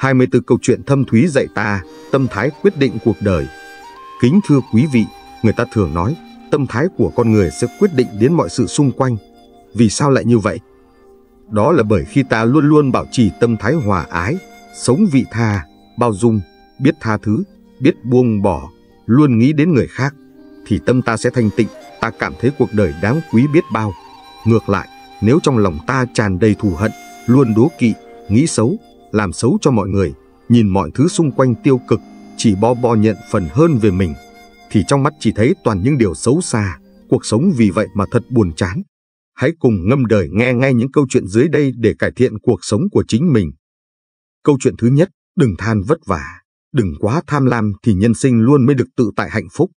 24 câu chuyện thâm thúy dạy ta, tâm thái quyết định cuộc đời. Kính thưa quý vị, người ta thường nói, tâm thái của con người sẽ quyết định đến mọi sự xung quanh. Vì sao lại như vậy? Đó là bởi khi ta luôn luôn bảo trì tâm thái hòa ái, sống vị tha, bao dung, biết tha thứ, biết buông bỏ, luôn nghĩ đến người khác, thì tâm ta sẽ thanh tịnh, ta cảm thấy cuộc đời đáng quý biết bao. Ngược lại, nếu trong lòng ta tràn đầy thù hận, luôn đố kỵ, nghĩ xấu, làm xấu cho mọi người, nhìn mọi thứ xung quanh tiêu cực, chỉ bo bo nhận phần hơn về mình, thì trong mắt chỉ thấy toàn những điều xấu xa, cuộc sống vì vậy mà thật buồn chán. Hãy cùng ngâm đời nghe ngay những câu chuyện dưới đây để cải thiện cuộc sống của chính mình. Câu chuyện thứ nhất, đừng than vất vả, đừng quá tham lam thì nhân sinh luôn mới được tự tại hạnh phúc.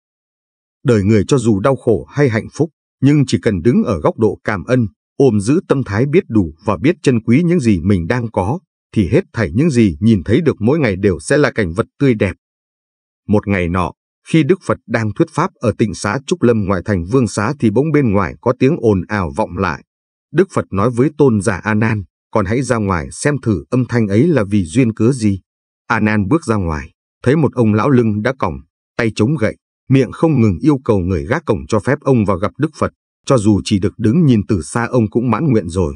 Đời người cho dù đau khổ hay hạnh phúc, nhưng chỉ cần đứng ở góc độ cảm ân, ôm giữ tâm thái biết đủ và biết trân quý những gì mình đang có, thì hết thảy những gì nhìn thấy được mỗi ngày đều sẽ là cảnh vật tươi đẹp. Một ngày nọ, khi Đức Phật đang thuyết pháp ở tỉnh xã Trúc Lâm ngoại thành Vương Xá thì bỗng bên ngoài có tiếng ồn ào vọng lại. Đức Phật nói với tôn giả A Nan, còn hãy ra ngoài xem thử âm thanh ấy là vì duyên cớ gì. A Nan bước ra ngoài, thấy một ông lão lưng đã còng, tay chống gậy, miệng không ngừng yêu cầu người gác cổng cho phép ông vào gặp Đức Phật, cho dù chỉ được đứng nhìn từ xa ông cũng mãn nguyện rồi.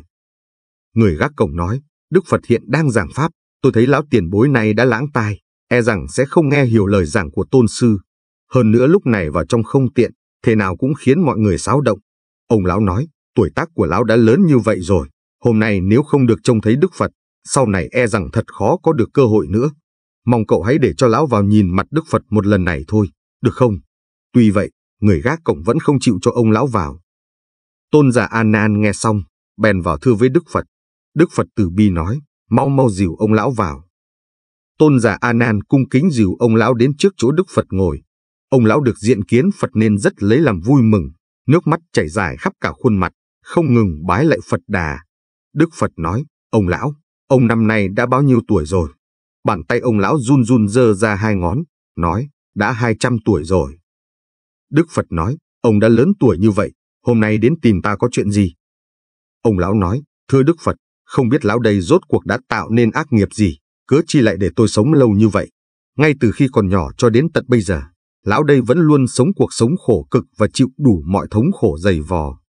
Người gác cổng nói, Đức Phật hiện đang giảng Pháp, tôi thấy lão tiền bối này đã lãng tai, e rằng sẽ không nghe hiểu lời giảng của tôn sư. Hơn nữa lúc này vào trong không tiện, thế nào cũng khiến mọi người xáo động. Ông lão nói, tuổi tác của lão đã lớn như vậy rồi, hôm nay nếu không được trông thấy Đức Phật, sau này e rằng thật khó có được cơ hội nữa. Mong cậu hãy để cho lão vào nhìn mặt Đức Phật một lần này thôi, được không? Tuy vậy, người gác cổng vẫn không chịu cho ông lão vào. Tôn giả Anan nghe xong, bèn vào thưa với Đức Phật. Đức Phật từ bi nói, mau mau dìu ông lão vào. Tôn giả A Nan cung kính dìu ông lão đến trước chỗ Đức Phật ngồi. Ông lão được diện kiến Phật nên rất lấy làm vui mừng, nước mắt chảy dài khắp cả khuôn mặt, không ngừng bái lại Phật Đà. Đức Phật nói, ông lão, ông năm nay đã bao nhiêu tuổi rồi? Bàn tay ông lão run run dơ ra hai ngón, nói, đã hai trăm tuổi rồi. Đức Phật nói, ông đã lớn tuổi như vậy, hôm nay đến tìm ta có chuyện gì? Ông lão nói, thưa Đức Phật, không biết lão đây rốt cuộc đã tạo nên ác nghiệp gì, cớ chi lại để tôi sống lâu như vậy. Ngay từ khi còn nhỏ cho đến tận bây giờ, lão đây vẫn luôn sống cuộc sống khổ cực và chịu đủ mọi thống khổ dày vò.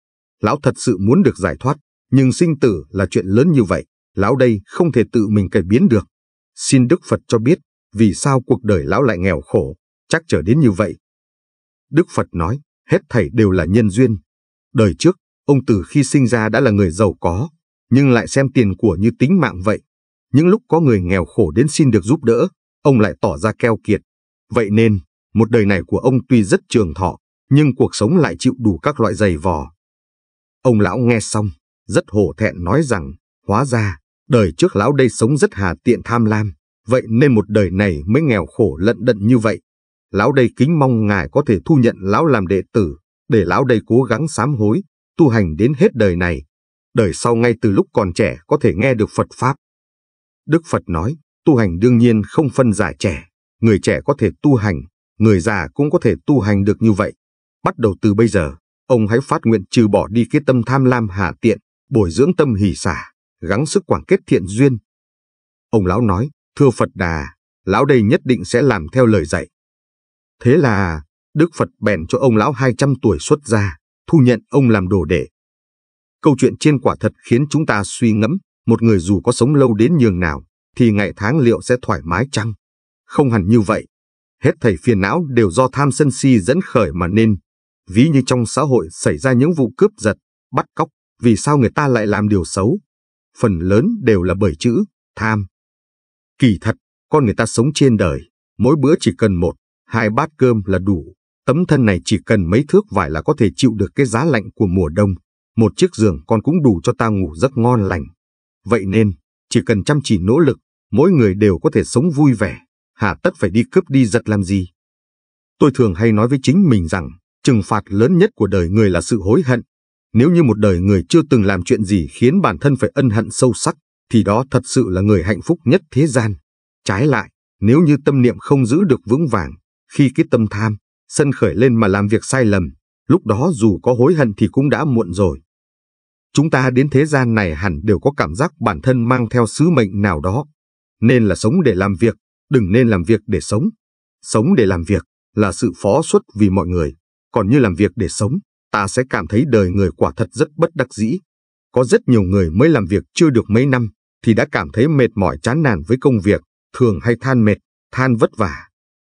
Lão thật sự muốn được giải thoát, nhưng sinh tử là chuyện lớn như vậy, lão đây không thể tự mình cải biến được. Xin Đức Phật cho biết, vì sao cuộc đời lão lại nghèo khổ, chắc trở đến như vậy. Đức Phật nói, hết thảy đều là nhân duyên. Đời trước, ông từ khi sinh ra đã là người giàu có, nhưng lại xem tiền của như tính mạng vậy. Những lúc có người nghèo khổ đến xin được giúp đỡ, ông lại tỏ ra keo kiệt. Vậy nên, một đời này của ông tuy rất trường thọ, nhưng cuộc sống lại chịu đủ các loại dày vò. Ông lão nghe xong, rất hổ thẹn nói rằng, hóa ra, đời trước lão đây sống rất hà tiện tham lam, vậy nên một đời này mới nghèo khổ lận đận như vậy. Lão đây kính mong ngài có thể thu nhận lão làm đệ tử, để lão đây cố gắng sám hối, tu hành đến hết đời này, đời sau ngay từ lúc còn trẻ có thể nghe được Phật Pháp. Đức Phật nói, tu hành đương nhiên không phân già trẻ, người trẻ có thể tu hành, người già cũng có thể tu hành được như vậy. Bắt đầu từ bây giờ, ông hãy phát nguyện trừ bỏ đi cái tâm tham lam hạ tiện, bồi dưỡng tâm hỷ xả, gắng sức quảng kết thiện duyên. Ông lão nói, thưa Phật Đà, lão đây nhất định sẽ làm theo lời dạy. Thế là, Đức Phật bèn cho ông lão 200 tuổi xuất gia, thu nhận ông làm đồ đệ, Câu chuyện trên quả thật khiến chúng ta suy ngẫm, một người dù có sống lâu đến nhường nào, thì ngày tháng liệu sẽ thoải mái chăng? Không hẳn như vậy. Hết thầy phiền não đều do tham sân si dẫn khởi mà nên. Ví như trong xã hội xảy ra những vụ cướp giật, bắt cóc, vì sao người ta lại làm điều xấu? Phần lớn đều là bởi chữ, tham. Kỳ thật, con người ta sống trên đời, mỗi bữa chỉ cần một, hai bát cơm là đủ. Tấm thân này chỉ cần mấy thước vải là có thể chịu được cái giá lạnh của mùa đông một chiếc giường con cũng đủ cho ta ngủ rất ngon lành. Vậy nên, chỉ cần chăm chỉ nỗ lực, mỗi người đều có thể sống vui vẻ, hà tất phải đi cướp đi giật làm gì. Tôi thường hay nói với chính mình rằng, trừng phạt lớn nhất của đời người là sự hối hận. Nếu như một đời người chưa từng làm chuyện gì khiến bản thân phải ân hận sâu sắc, thì đó thật sự là người hạnh phúc nhất thế gian. Trái lại, nếu như tâm niệm không giữ được vững vàng, khi cái tâm tham, sân khởi lên mà làm việc sai lầm, lúc đó dù có hối hận thì cũng đã muộn rồi. Chúng ta đến thế gian này hẳn đều có cảm giác bản thân mang theo sứ mệnh nào đó. Nên là sống để làm việc, đừng nên làm việc để sống. Sống để làm việc là sự phó xuất vì mọi người. Còn như làm việc để sống, ta sẽ cảm thấy đời người quả thật rất bất đắc dĩ. Có rất nhiều người mới làm việc chưa được mấy năm thì đã cảm thấy mệt mỏi chán nản với công việc, thường hay than mệt, than vất vả.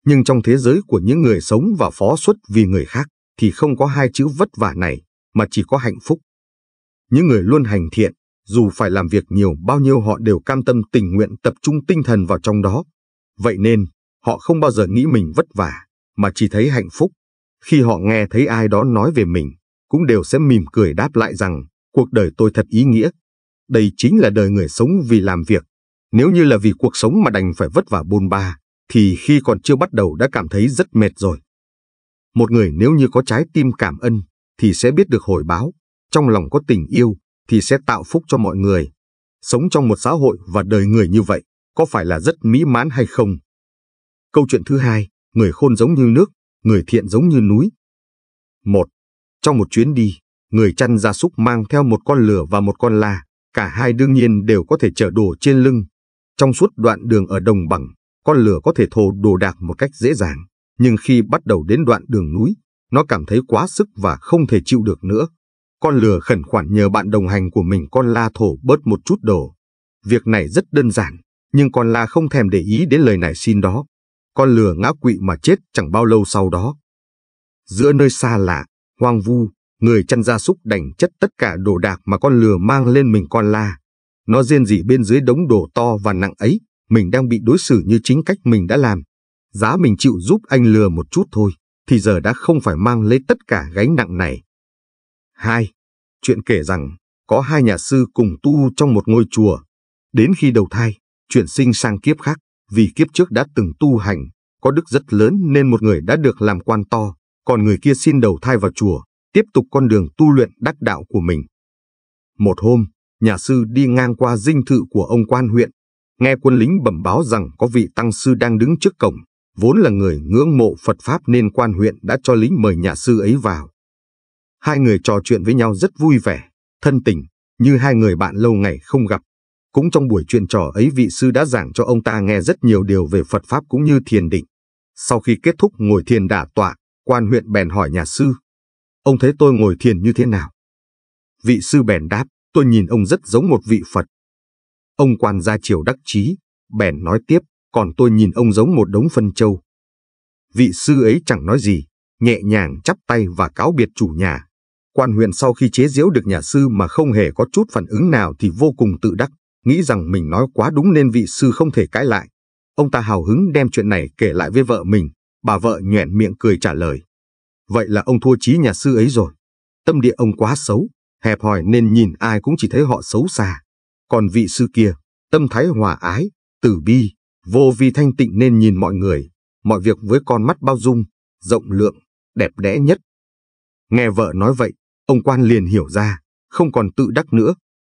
Nhưng trong thế giới của những người sống và phó xuất vì người khác, thì không có hai chữ vất vả này mà chỉ có hạnh phúc. Những người luôn hành thiện, dù phải làm việc nhiều bao nhiêu họ đều cam tâm tình nguyện tập trung tinh thần vào trong đó. Vậy nên, họ không bao giờ nghĩ mình vất vả, mà chỉ thấy hạnh phúc. Khi họ nghe thấy ai đó nói về mình, cũng đều sẽ mỉm cười đáp lại rằng, cuộc đời tôi thật ý nghĩa. Đây chính là đời người sống vì làm việc. Nếu như là vì cuộc sống mà đành phải vất vả bôn ba, thì khi còn chưa bắt đầu đã cảm thấy rất mệt rồi. Một người nếu như có trái tim cảm ơn thì sẽ biết được hồi báo, trong lòng có tình yêu thì sẽ tạo phúc cho mọi người. Sống trong một xã hội và đời người như vậy có phải là rất mỹ mãn hay không? Câu chuyện thứ hai, người khôn giống như nước, người thiện giống như núi. Một, Trong một chuyến đi, người chăn gia súc mang theo một con lửa và một con la, cả hai đương nhiên đều có thể chở đồ trên lưng. Trong suốt đoạn đường ở đồng bằng, con lửa có thể thồ đồ đạc một cách dễ dàng nhưng khi bắt đầu đến đoạn đường núi, nó cảm thấy quá sức và không thể chịu được nữa. Con lừa khẩn khoản nhờ bạn đồng hành của mình con la thổ bớt một chút đồ. Việc này rất đơn giản, nhưng con la không thèm để ý đến lời nài xin đó. Con lừa ngã quỵ mà chết chẳng bao lâu sau đó. Giữa nơi xa lạ, hoang vu, người chăn gia súc đành chất tất cả đồ đạc mà con lừa mang lên mình con la. Nó rên rỉ bên dưới đống đồ to và nặng ấy, mình đang bị đối xử như chính cách mình đã làm, giá mình chịu giúp anh lừa một chút thôi, thì giờ đã không phải mang lấy tất cả gánh nặng này. Hai, Chuyện kể rằng, có hai nhà sư cùng tu trong một ngôi chùa. Đến khi đầu thai, chuyển sinh sang kiếp khác, vì kiếp trước đã từng tu hành, có đức rất lớn nên một người đã được làm quan to, còn người kia xin đầu thai vào chùa, tiếp tục con đường tu luyện đắc đạo của mình. Một hôm, nhà sư đi ngang qua dinh thự của ông quan huyện, nghe quân lính bẩm báo rằng có vị tăng sư đang đứng trước cổng, vốn là người ngưỡng mộ Phật Pháp nên quan huyện đã cho lính mời nhà sư ấy vào. Hai người trò chuyện với nhau rất vui vẻ, thân tình, như hai người bạn lâu ngày không gặp. Cũng trong buổi chuyện trò ấy vị sư đã giảng cho ông ta nghe rất nhiều điều về Phật Pháp cũng như thiền định. Sau khi kết thúc ngồi thiền đả tọa, quan huyện bèn hỏi nhà sư. Ông thấy tôi ngồi thiền như thế nào? Vị sư bèn đáp, tôi nhìn ông rất giống một vị Phật. Ông quan gia chiều đắc chí, bèn nói tiếp còn tôi nhìn ông giống một đống phân châu. Vị sư ấy chẳng nói gì, nhẹ nhàng chắp tay và cáo biệt chủ nhà. Quan huyện sau khi chế giễu được nhà sư mà không hề có chút phản ứng nào thì vô cùng tự đắc, nghĩ rằng mình nói quá đúng nên vị sư không thể cãi lại. Ông ta hào hứng đem chuyện này kể lại với vợ mình, bà vợ nhoẻn miệng cười trả lời. Vậy là ông thua trí nhà sư ấy rồi. Tâm địa ông quá xấu, hẹp hòi nên nhìn ai cũng chỉ thấy họ xấu xa. Còn vị sư kia, tâm thái hòa ái, từ bi, Vô vi thanh tịnh nên nhìn mọi người, mọi việc với con mắt bao dung, rộng lượng, đẹp đẽ nhất. Nghe vợ nói vậy, ông quan liền hiểu ra, không còn tự đắc nữa.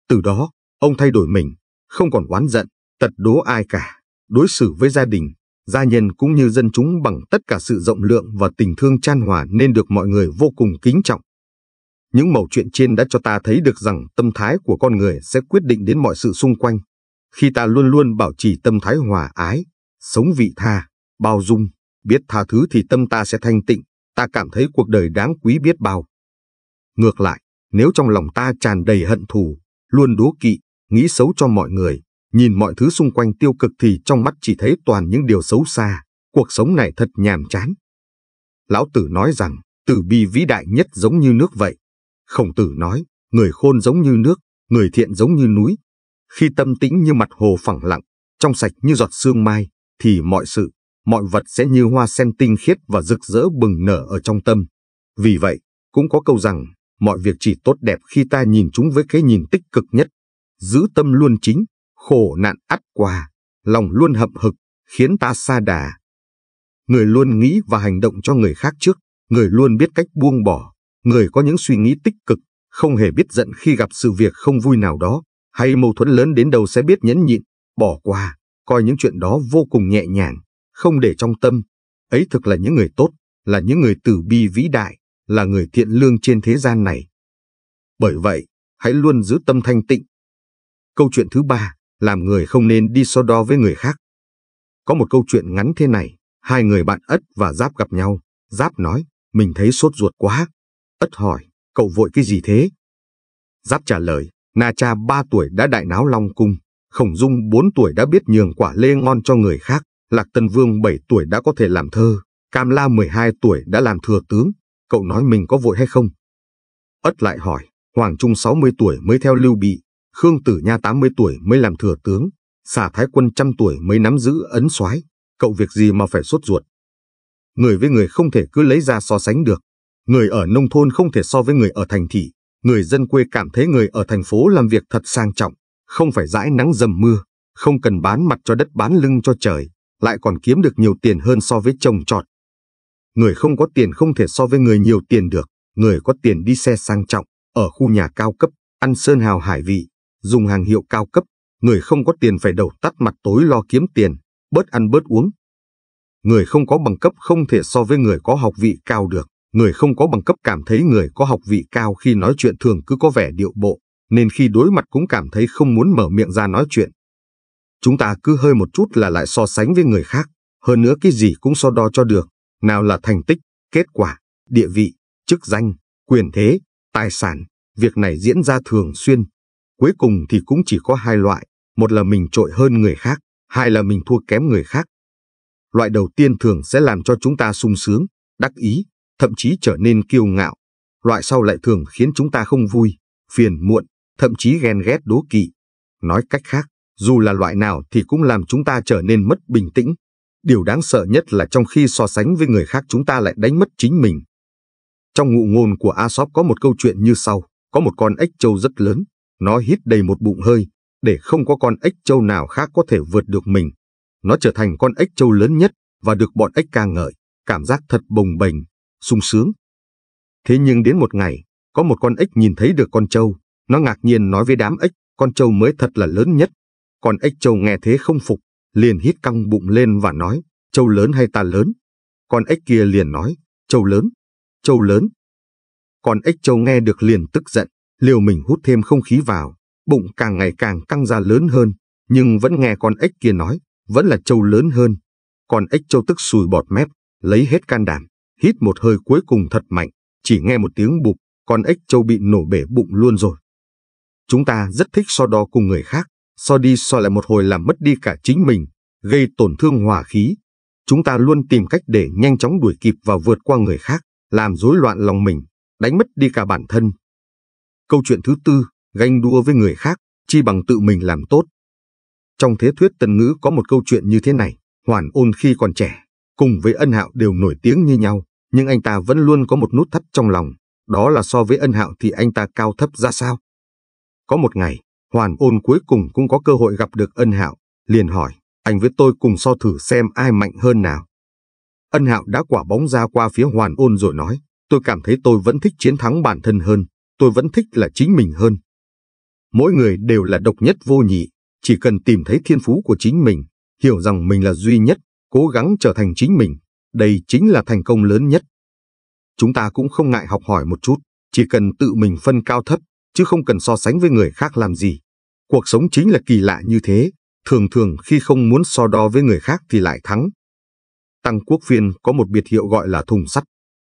Từ đó, ông thay đổi mình, không còn oán giận, tật đố ai cả, đối xử với gia đình, gia nhân cũng như dân chúng bằng tất cả sự rộng lượng và tình thương chan hòa nên được mọi người vô cùng kính trọng. Những mẩu chuyện trên đã cho ta thấy được rằng tâm thái của con người sẽ quyết định đến mọi sự xung quanh khi ta luôn luôn bảo trì tâm thái hòa ái, sống vị tha, bao dung, biết tha thứ thì tâm ta sẽ thanh tịnh, ta cảm thấy cuộc đời đáng quý biết bao. Ngược lại, nếu trong lòng ta tràn đầy hận thù, luôn đố kỵ, nghĩ xấu cho mọi người, nhìn mọi thứ xung quanh tiêu cực thì trong mắt chỉ thấy toàn những điều xấu xa, cuộc sống này thật nhàm chán. Lão Tử nói rằng, tử bi vĩ đại nhất giống như nước vậy. Khổng Tử nói, người khôn giống như nước, người thiện giống như núi, khi tâm tĩnh như mặt hồ phẳng lặng, trong sạch như giọt sương mai, thì mọi sự, mọi vật sẽ như hoa sen tinh khiết và rực rỡ bừng nở ở trong tâm. Vì vậy, cũng có câu rằng, mọi việc chỉ tốt đẹp khi ta nhìn chúng với cái nhìn tích cực nhất. Giữ tâm luôn chính, khổ nạn ắt qua, lòng luôn hậm hực, khiến ta xa đà. Người luôn nghĩ và hành động cho người khác trước, người luôn biết cách buông bỏ, người có những suy nghĩ tích cực, không hề biết giận khi gặp sự việc không vui nào đó, hay mâu thuẫn lớn đến đâu sẽ biết nhẫn nhịn, bỏ qua, coi những chuyện đó vô cùng nhẹ nhàng, không để trong tâm. Ấy thực là những người tốt, là những người tử bi vĩ đại, là người thiện lương trên thế gian này. Bởi vậy, hãy luôn giữ tâm thanh tịnh. Câu chuyện thứ ba, làm người không nên đi so đo với người khác. Có một câu chuyện ngắn thế này, hai người bạn Ất và Giáp gặp nhau. Giáp nói, mình thấy sốt ruột quá. Ất hỏi, cậu vội cái gì thế? Giáp trả lời, Na cha 3 tuổi đã đại náo Long Cung, Khổng Dung 4 tuổi đã biết nhường quả lê ngon cho người khác, Lạc Tân Vương 7 tuổi đã có thể làm thơ, Cam La 12 tuổi đã làm thừa tướng, cậu nói mình có vội hay không? Ất lại hỏi, Hoàng Trung 60 tuổi mới theo Lưu Bị, Khương Tử Nha 80 tuổi mới làm thừa tướng, xà Thái Quân trăm tuổi mới nắm giữ ấn soái, cậu việc gì mà phải sốt ruột? Người với người không thể cứ lấy ra so sánh được, người ở nông thôn không thể so với người ở thành thị, người dân quê cảm thấy người ở thành phố làm việc thật sang trọng, không phải dãi nắng dầm mưa, không cần bán mặt cho đất bán lưng cho trời, lại còn kiếm được nhiều tiền hơn so với trồng trọt. Người không có tiền không thể so với người nhiều tiền được, người có tiền đi xe sang trọng, ở khu nhà cao cấp, ăn sơn hào hải vị, dùng hàng hiệu cao cấp, người không có tiền phải đầu tắt mặt tối lo kiếm tiền, bớt ăn bớt uống. Người không có bằng cấp không thể so với người có học vị cao được, Người không có bằng cấp cảm thấy người có học vị cao khi nói chuyện thường cứ có vẻ điệu bộ, nên khi đối mặt cũng cảm thấy không muốn mở miệng ra nói chuyện. Chúng ta cứ hơi một chút là lại so sánh với người khác, hơn nữa cái gì cũng so đo cho được, nào là thành tích, kết quả, địa vị, chức danh, quyền thế, tài sản, việc này diễn ra thường xuyên. Cuối cùng thì cũng chỉ có hai loại, một là mình trội hơn người khác, hai là mình thua kém người khác. Loại đầu tiên thường sẽ làm cho chúng ta sung sướng, đắc ý, thậm chí trở nên kiêu ngạo. Loại sau lại thường khiến chúng ta không vui, phiền muộn, thậm chí ghen ghét đố kỵ. Nói cách khác, dù là loại nào thì cũng làm chúng ta trở nên mất bình tĩnh. Điều đáng sợ nhất là trong khi so sánh với người khác chúng ta lại đánh mất chính mình. Trong ngụ ngôn của Aesop có một câu chuyện như sau, có một con ếch trâu rất lớn, nó hít đầy một bụng hơi, để không có con ếch trâu nào khác có thể vượt được mình. Nó trở thành con ếch trâu lớn nhất và được bọn ếch ca ngợi, cảm giác thật bồng bềnh, sung sướng. Thế nhưng đến một ngày, có một con ếch nhìn thấy được con trâu, nó ngạc nhiên nói với đám ếch, con trâu mới thật là lớn nhất. Con ếch trâu nghe thế không phục, liền hít căng bụng lên và nói, trâu lớn hay ta lớn? Con ếch kia liền nói, trâu lớn, trâu lớn. Con ếch trâu nghe được liền tức giận, liều mình hút thêm không khí vào, bụng càng ngày càng căng ra lớn hơn, nhưng vẫn nghe con ếch kia nói, vẫn là trâu lớn hơn. Con ếch trâu tức sùi bọt mép, lấy hết can đảm, hít một hơi cuối cùng thật mạnh, chỉ nghe một tiếng bụp, con ếch châu bị nổ bể bụng luôn rồi. Chúng ta rất thích so đo cùng người khác, so đi so lại một hồi làm mất đi cả chính mình, gây tổn thương hòa khí. Chúng ta luôn tìm cách để nhanh chóng đuổi kịp và vượt qua người khác, làm rối loạn lòng mình, đánh mất đi cả bản thân. Câu chuyện thứ tư, ganh đua với người khác, chi bằng tự mình làm tốt. Trong thế thuyết tần ngữ có một câu chuyện như thế này, hoàn ôn khi còn trẻ, cùng với ân hạo đều nổi tiếng như nhau, nhưng anh ta vẫn luôn có một nút thắt trong lòng, đó là so với ân hạo thì anh ta cao thấp ra sao. Có một ngày, hoàn ôn cuối cùng cũng có cơ hội gặp được ân hạo, liền hỏi, anh với tôi cùng so thử xem ai mạnh hơn nào. Ân hạo đã quả bóng ra qua phía hoàn ôn rồi nói, tôi cảm thấy tôi vẫn thích chiến thắng bản thân hơn, tôi vẫn thích là chính mình hơn. Mỗi người đều là độc nhất vô nhị, chỉ cần tìm thấy thiên phú của chính mình, hiểu rằng mình là duy nhất, cố gắng trở thành chính mình, đây chính là thành công lớn nhất. Chúng ta cũng không ngại học hỏi một chút, chỉ cần tự mình phân cao thấp, chứ không cần so sánh với người khác làm gì. Cuộc sống chính là kỳ lạ như thế, thường thường khi không muốn so đo với người khác thì lại thắng. Tăng Quốc Viên có một biệt hiệu gọi là thùng sắt,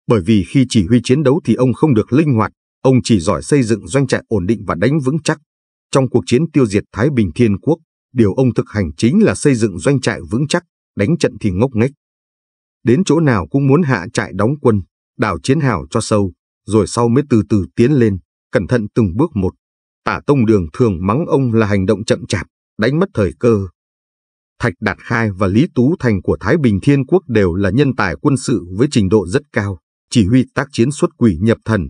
bởi vì khi chỉ huy chiến đấu thì ông không được linh hoạt, ông chỉ giỏi xây dựng doanh trại ổn định và đánh vững chắc. Trong cuộc chiến tiêu diệt Thái Bình Thiên Quốc, điều ông thực hành chính là xây dựng doanh trại vững chắc, đánh trận thì ngốc nghếch, đến chỗ nào cũng muốn hạ trại đóng quân, đảo chiến hào cho sâu, rồi sau mới từ từ tiến lên, cẩn thận từng bước một. Tả Tông Đường thường mắng ông là hành động chậm chạp, đánh mất thời cơ. Thạch Đạt Khai và Lý Tú Thành của Thái Bình Thiên Quốc đều là nhân tài quân sự với trình độ rất cao, chỉ huy tác chiến xuất quỷ nhập thần.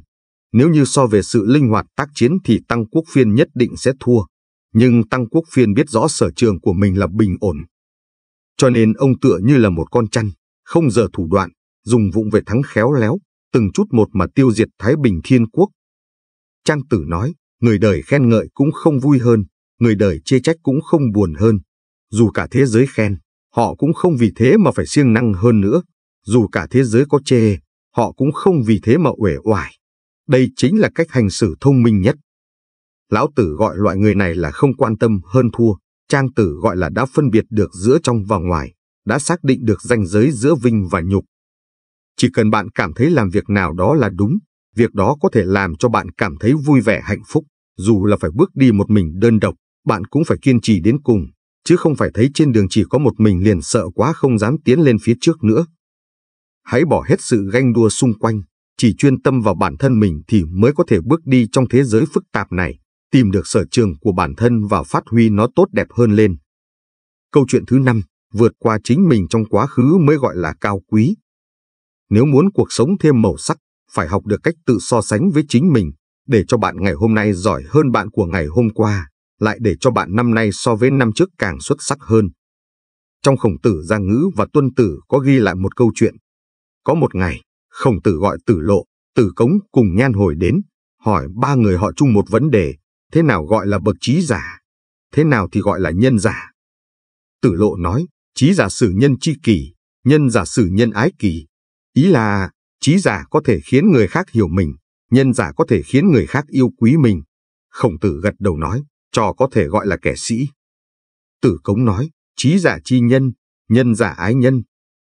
Nếu như so về sự linh hoạt tác chiến thì Tăng Quốc Phiên nhất định sẽ thua, nhưng Tăng Quốc Phiên biết rõ sở trường của mình là bình ổn. Cho nên ông tựa như là một con chăn, không giờ thủ đoạn, dùng vụng về thắng khéo léo, từng chút một mà tiêu diệt Thái Bình Thiên Quốc. Trang tử nói, người đời khen ngợi cũng không vui hơn, người đời chê trách cũng không buồn hơn. Dù cả thế giới khen, họ cũng không vì thế mà phải siêng năng hơn nữa. Dù cả thế giới có chê, họ cũng không vì thế mà uể oải. Đây chính là cách hành xử thông minh nhất. Lão tử gọi loại người này là không quan tâm hơn thua, trang tử gọi là đã phân biệt được giữa trong và ngoài đã xác định được ranh giới giữa vinh và nhục. Chỉ cần bạn cảm thấy làm việc nào đó là đúng, việc đó có thể làm cho bạn cảm thấy vui vẻ hạnh phúc, dù là phải bước đi một mình đơn độc, bạn cũng phải kiên trì đến cùng, chứ không phải thấy trên đường chỉ có một mình liền sợ quá không dám tiến lên phía trước nữa. Hãy bỏ hết sự ganh đua xung quanh, chỉ chuyên tâm vào bản thân mình thì mới có thể bước đi trong thế giới phức tạp này, tìm được sở trường của bản thân và phát huy nó tốt đẹp hơn lên. Câu chuyện thứ năm vượt qua chính mình trong quá khứ mới gọi là cao quý. Nếu muốn cuộc sống thêm màu sắc, phải học được cách tự so sánh với chính mình, để cho bạn ngày hôm nay giỏi hơn bạn của ngày hôm qua, lại để cho bạn năm nay so với năm trước càng xuất sắc hơn. Trong khổng tử gia ngữ và tuân tử có ghi lại một câu chuyện. Có một ngày, khổng tử gọi tử lộ, tử cống cùng nhan hồi đến, hỏi ba người họ chung một vấn đề, thế nào gọi là bậc trí giả, thế nào thì gọi là nhân giả. Tử lộ nói, trí giả sử nhân chi kỳ, nhân giả sử nhân ái kỳ. Ý là, trí giả có thể khiến người khác hiểu mình, nhân giả có thể khiến người khác yêu quý mình. Khổng tử gật đầu nói, trò có thể gọi là kẻ sĩ. Tử Cống nói, trí giả chi nhân, nhân giả ái nhân.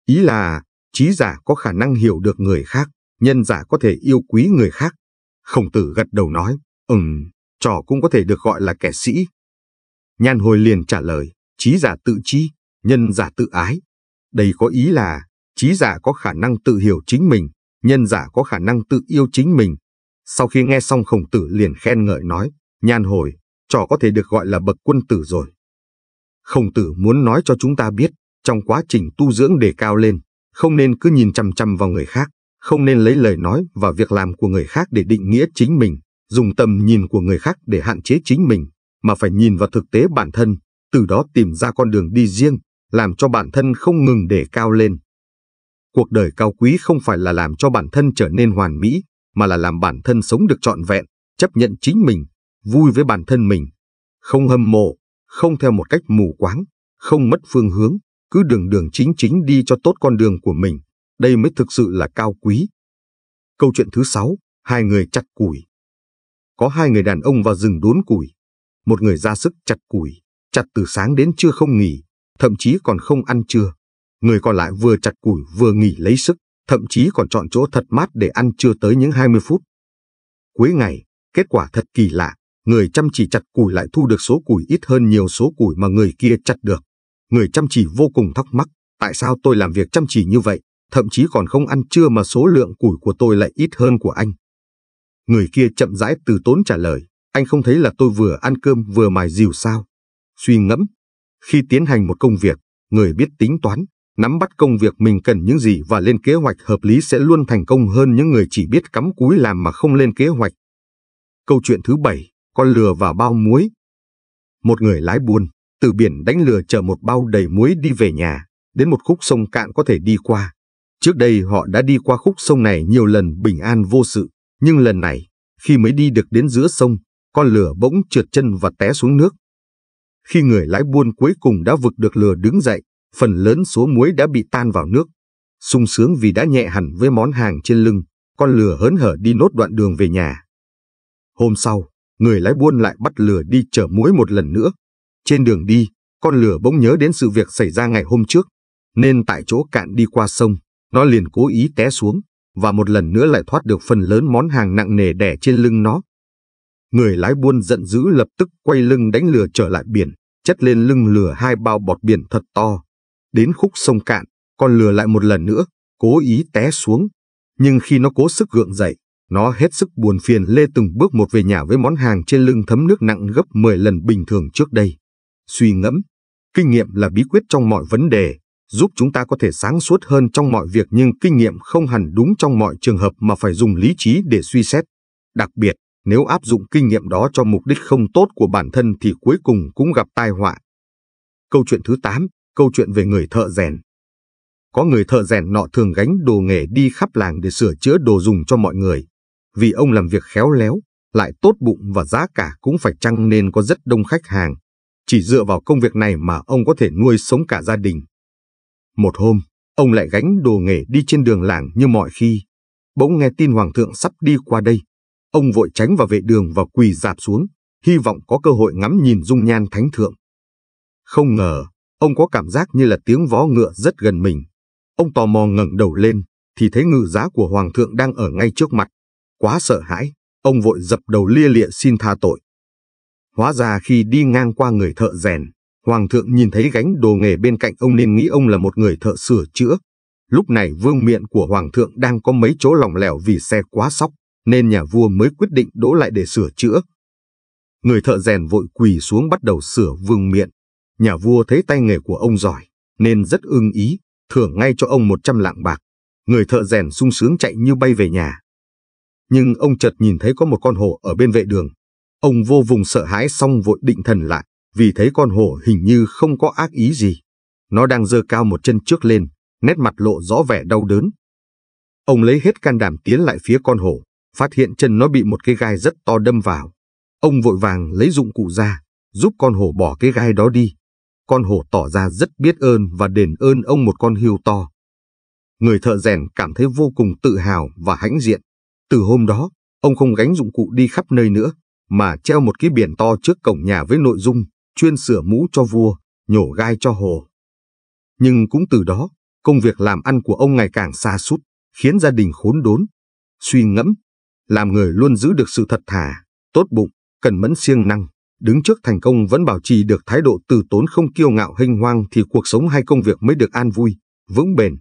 Ý là, trí giả có khả năng hiểu được người khác, nhân giả có thể yêu quý người khác. Khổng tử gật đầu nói, ừm, trò cũng có thể được gọi là kẻ sĩ. Nhan hồi liền trả lời, trí giả tự chi, nhân giả tự ái. Đây có ý là trí giả có khả năng tự hiểu chính mình, nhân giả có khả năng tự yêu chính mình. Sau khi nghe xong khổng tử liền khen ngợi nói, nhan hồi, trò có thể được gọi là bậc quân tử rồi. Khổng tử muốn nói cho chúng ta biết, trong quá trình tu dưỡng đề cao lên, không nên cứ nhìn chằm chằm vào người khác, không nên lấy lời nói và việc làm của người khác để định nghĩa chính mình, dùng tầm nhìn của người khác để hạn chế chính mình, mà phải nhìn vào thực tế bản thân, từ đó tìm ra con đường đi riêng, làm cho bản thân không ngừng để cao lên. Cuộc đời cao quý không phải là làm cho bản thân trở nên hoàn mỹ, mà là làm bản thân sống được trọn vẹn, chấp nhận chính mình, vui với bản thân mình, không hâm mộ, không theo một cách mù quáng, không mất phương hướng, cứ đường đường chính chính đi cho tốt con đường của mình, đây mới thực sự là cao quý. Câu chuyện thứ sáu, hai người chặt củi. Có hai người đàn ông vào rừng đốn củi, một người ra sức chặt củi, chặt từ sáng đến trưa không nghỉ, thậm chí còn không ăn trưa. Người còn lại vừa chặt củi vừa nghỉ lấy sức, thậm chí còn chọn chỗ thật mát để ăn trưa tới những 20 phút. Cuối ngày, kết quả thật kỳ lạ, người chăm chỉ chặt củi lại thu được số củi ít hơn nhiều số củi mà người kia chặt được. Người chăm chỉ vô cùng thắc mắc, tại sao tôi làm việc chăm chỉ như vậy, thậm chí còn không ăn trưa mà số lượng củi của tôi lại ít hơn của anh. Người kia chậm rãi từ tốn trả lời, anh không thấy là tôi vừa ăn cơm vừa mài dìu sao. Suy ngẫm, khi tiến hành một công việc, người biết tính toán, nắm bắt công việc mình cần những gì và lên kế hoạch hợp lý sẽ luôn thành công hơn những người chỉ biết cắm cúi làm mà không lên kế hoạch. Câu chuyện thứ bảy, con lừa và bao muối. Một người lái buôn, từ biển đánh lừa chở một bao đầy muối đi về nhà, đến một khúc sông cạn có thể đi qua. Trước đây họ đã đi qua khúc sông này nhiều lần bình an vô sự, nhưng lần này, khi mới đi được đến giữa sông, con lừa bỗng trượt chân và té xuống nước, khi người lái buôn cuối cùng đã vực được lừa đứng dậy, phần lớn số muối đã bị tan vào nước. sung sướng vì đã nhẹ hẳn với món hàng trên lưng, con lừa hớn hở đi nốt đoạn đường về nhà. Hôm sau, người lái buôn lại bắt lừa đi chở muối một lần nữa. Trên đường đi, con lừa bỗng nhớ đến sự việc xảy ra ngày hôm trước, nên tại chỗ cạn đi qua sông, nó liền cố ý té xuống, và một lần nữa lại thoát được phần lớn món hàng nặng nề đè trên lưng nó. Người lái buôn giận dữ lập tức quay lưng đánh lừa trở lại biển, chất lên lưng lừa hai bao bọt biển thật to. Đến khúc sông cạn, con lừa lại một lần nữa, cố ý té xuống. Nhưng khi nó cố sức gượng dậy, nó hết sức buồn phiền lê từng bước một về nhà với món hàng trên lưng thấm nước nặng gấp 10 lần bình thường trước đây. Suy ngẫm, kinh nghiệm là bí quyết trong mọi vấn đề, giúp chúng ta có thể sáng suốt hơn trong mọi việc nhưng kinh nghiệm không hẳn đúng trong mọi trường hợp mà phải dùng lý trí để suy xét. Đặc biệt, nếu áp dụng kinh nghiệm đó cho mục đích không tốt của bản thân thì cuối cùng cũng gặp tai họa. Câu chuyện thứ 8, câu chuyện về người thợ rèn. Có người thợ rèn nọ thường gánh đồ nghề đi khắp làng để sửa chữa đồ dùng cho mọi người. Vì ông làm việc khéo léo, lại tốt bụng và giá cả cũng phải chăng nên có rất đông khách hàng. Chỉ dựa vào công việc này mà ông có thể nuôi sống cả gia đình. Một hôm, ông lại gánh đồ nghề đi trên đường làng như mọi khi. Bỗng nghe tin Hoàng thượng sắp đi qua đây, Ông vội tránh vào vệ đường và quỳ dạp xuống, hy vọng có cơ hội ngắm nhìn dung nhan thánh thượng. Không ngờ, ông có cảm giác như là tiếng vó ngựa rất gần mình. Ông tò mò ngẩng đầu lên, thì thấy ngự giá của hoàng thượng đang ở ngay trước mặt. Quá sợ hãi, ông vội dập đầu lia lịa xin tha tội. Hóa ra khi đi ngang qua người thợ rèn, hoàng thượng nhìn thấy gánh đồ nghề bên cạnh ông nên nghĩ ông là một người thợ sửa chữa. Lúc này vương miện của hoàng thượng đang có mấy chỗ lỏng lẻo vì xe quá sóc nên nhà vua mới quyết định đỗ lại để sửa chữa. Người thợ rèn vội quỳ xuống bắt đầu sửa vương miện. Nhà vua thấy tay nghề của ông giỏi, nên rất ưng ý, thưởng ngay cho ông 100 lạng bạc. Người thợ rèn sung sướng chạy như bay về nhà. Nhưng ông chợt nhìn thấy có một con hổ ở bên vệ đường. Ông vô vùng sợ hãi xong vội định thần lại, vì thấy con hổ hình như không có ác ý gì. Nó đang giơ cao một chân trước lên, nét mặt lộ rõ vẻ đau đớn. Ông lấy hết can đảm tiến lại phía con hổ, phát hiện chân nó bị một cái gai rất to đâm vào. Ông vội vàng lấy dụng cụ ra, giúp con hổ bỏ cái gai đó đi. Con hổ tỏ ra rất biết ơn và đền ơn ông một con hươu to. Người thợ rèn cảm thấy vô cùng tự hào và hãnh diện. Từ hôm đó, ông không gánh dụng cụ đi khắp nơi nữa, mà treo một cái biển to trước cổng nhà với nội dung chuyên sửa mũ cho vua, nhổ gai cho hổ Nhưng cũng từ đó, công việc làm ăn của ông ngày càng xa sút khiến gia đình khốn đốn. Suy ngẫm, làm người luôn giữ được sự thật thà, tốt bụng, cần mẫn siêng năng, đứng trước thành công vẫn bảo trì được thái độ từ tốn không kiêu ngạo hinh hoang thì cuộc sống hay công việc mới được an vui, vững bền.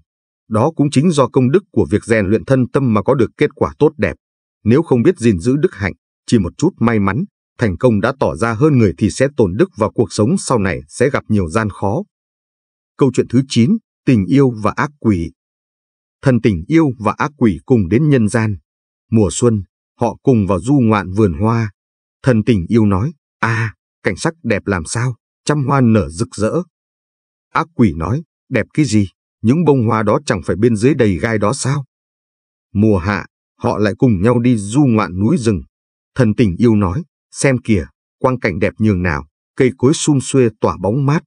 Đó cũng chính do công đức của việc rèn luyện thân tâm mà có được kết quả tốt đẹp. Nếu không biết gìn giữ đức hạnh, chỉ một chút may mắn, thành công đã tỏ ra hơn người thì sẽ tổn đức và cuộc sống sau này sẽ gặp nhiều gian khó. Câu chuyện thứ 9, tình yêu và ác quỷ. Thần tình yêu và ác quỷ cùng đến nhân gian, Mùa xuân, họ cùng vào du ngoạn vườn hoa. Thần tình yêu nói, à, cảnh sắc đẹp làm sao, trăm hoa nở rực rỡ. Ác quỷ nói, đẹp cái gì, những bông hoa đó chẳng phải bên dưới đầy gai đó sao. Mùa hạ, họ lại cùng nhau đi du ngoạn núi rừng. Thần tình yêu nói, xem kìa, quang cảnh đẹp nhường nào, cây cối sum xuê tỏa bóng mát.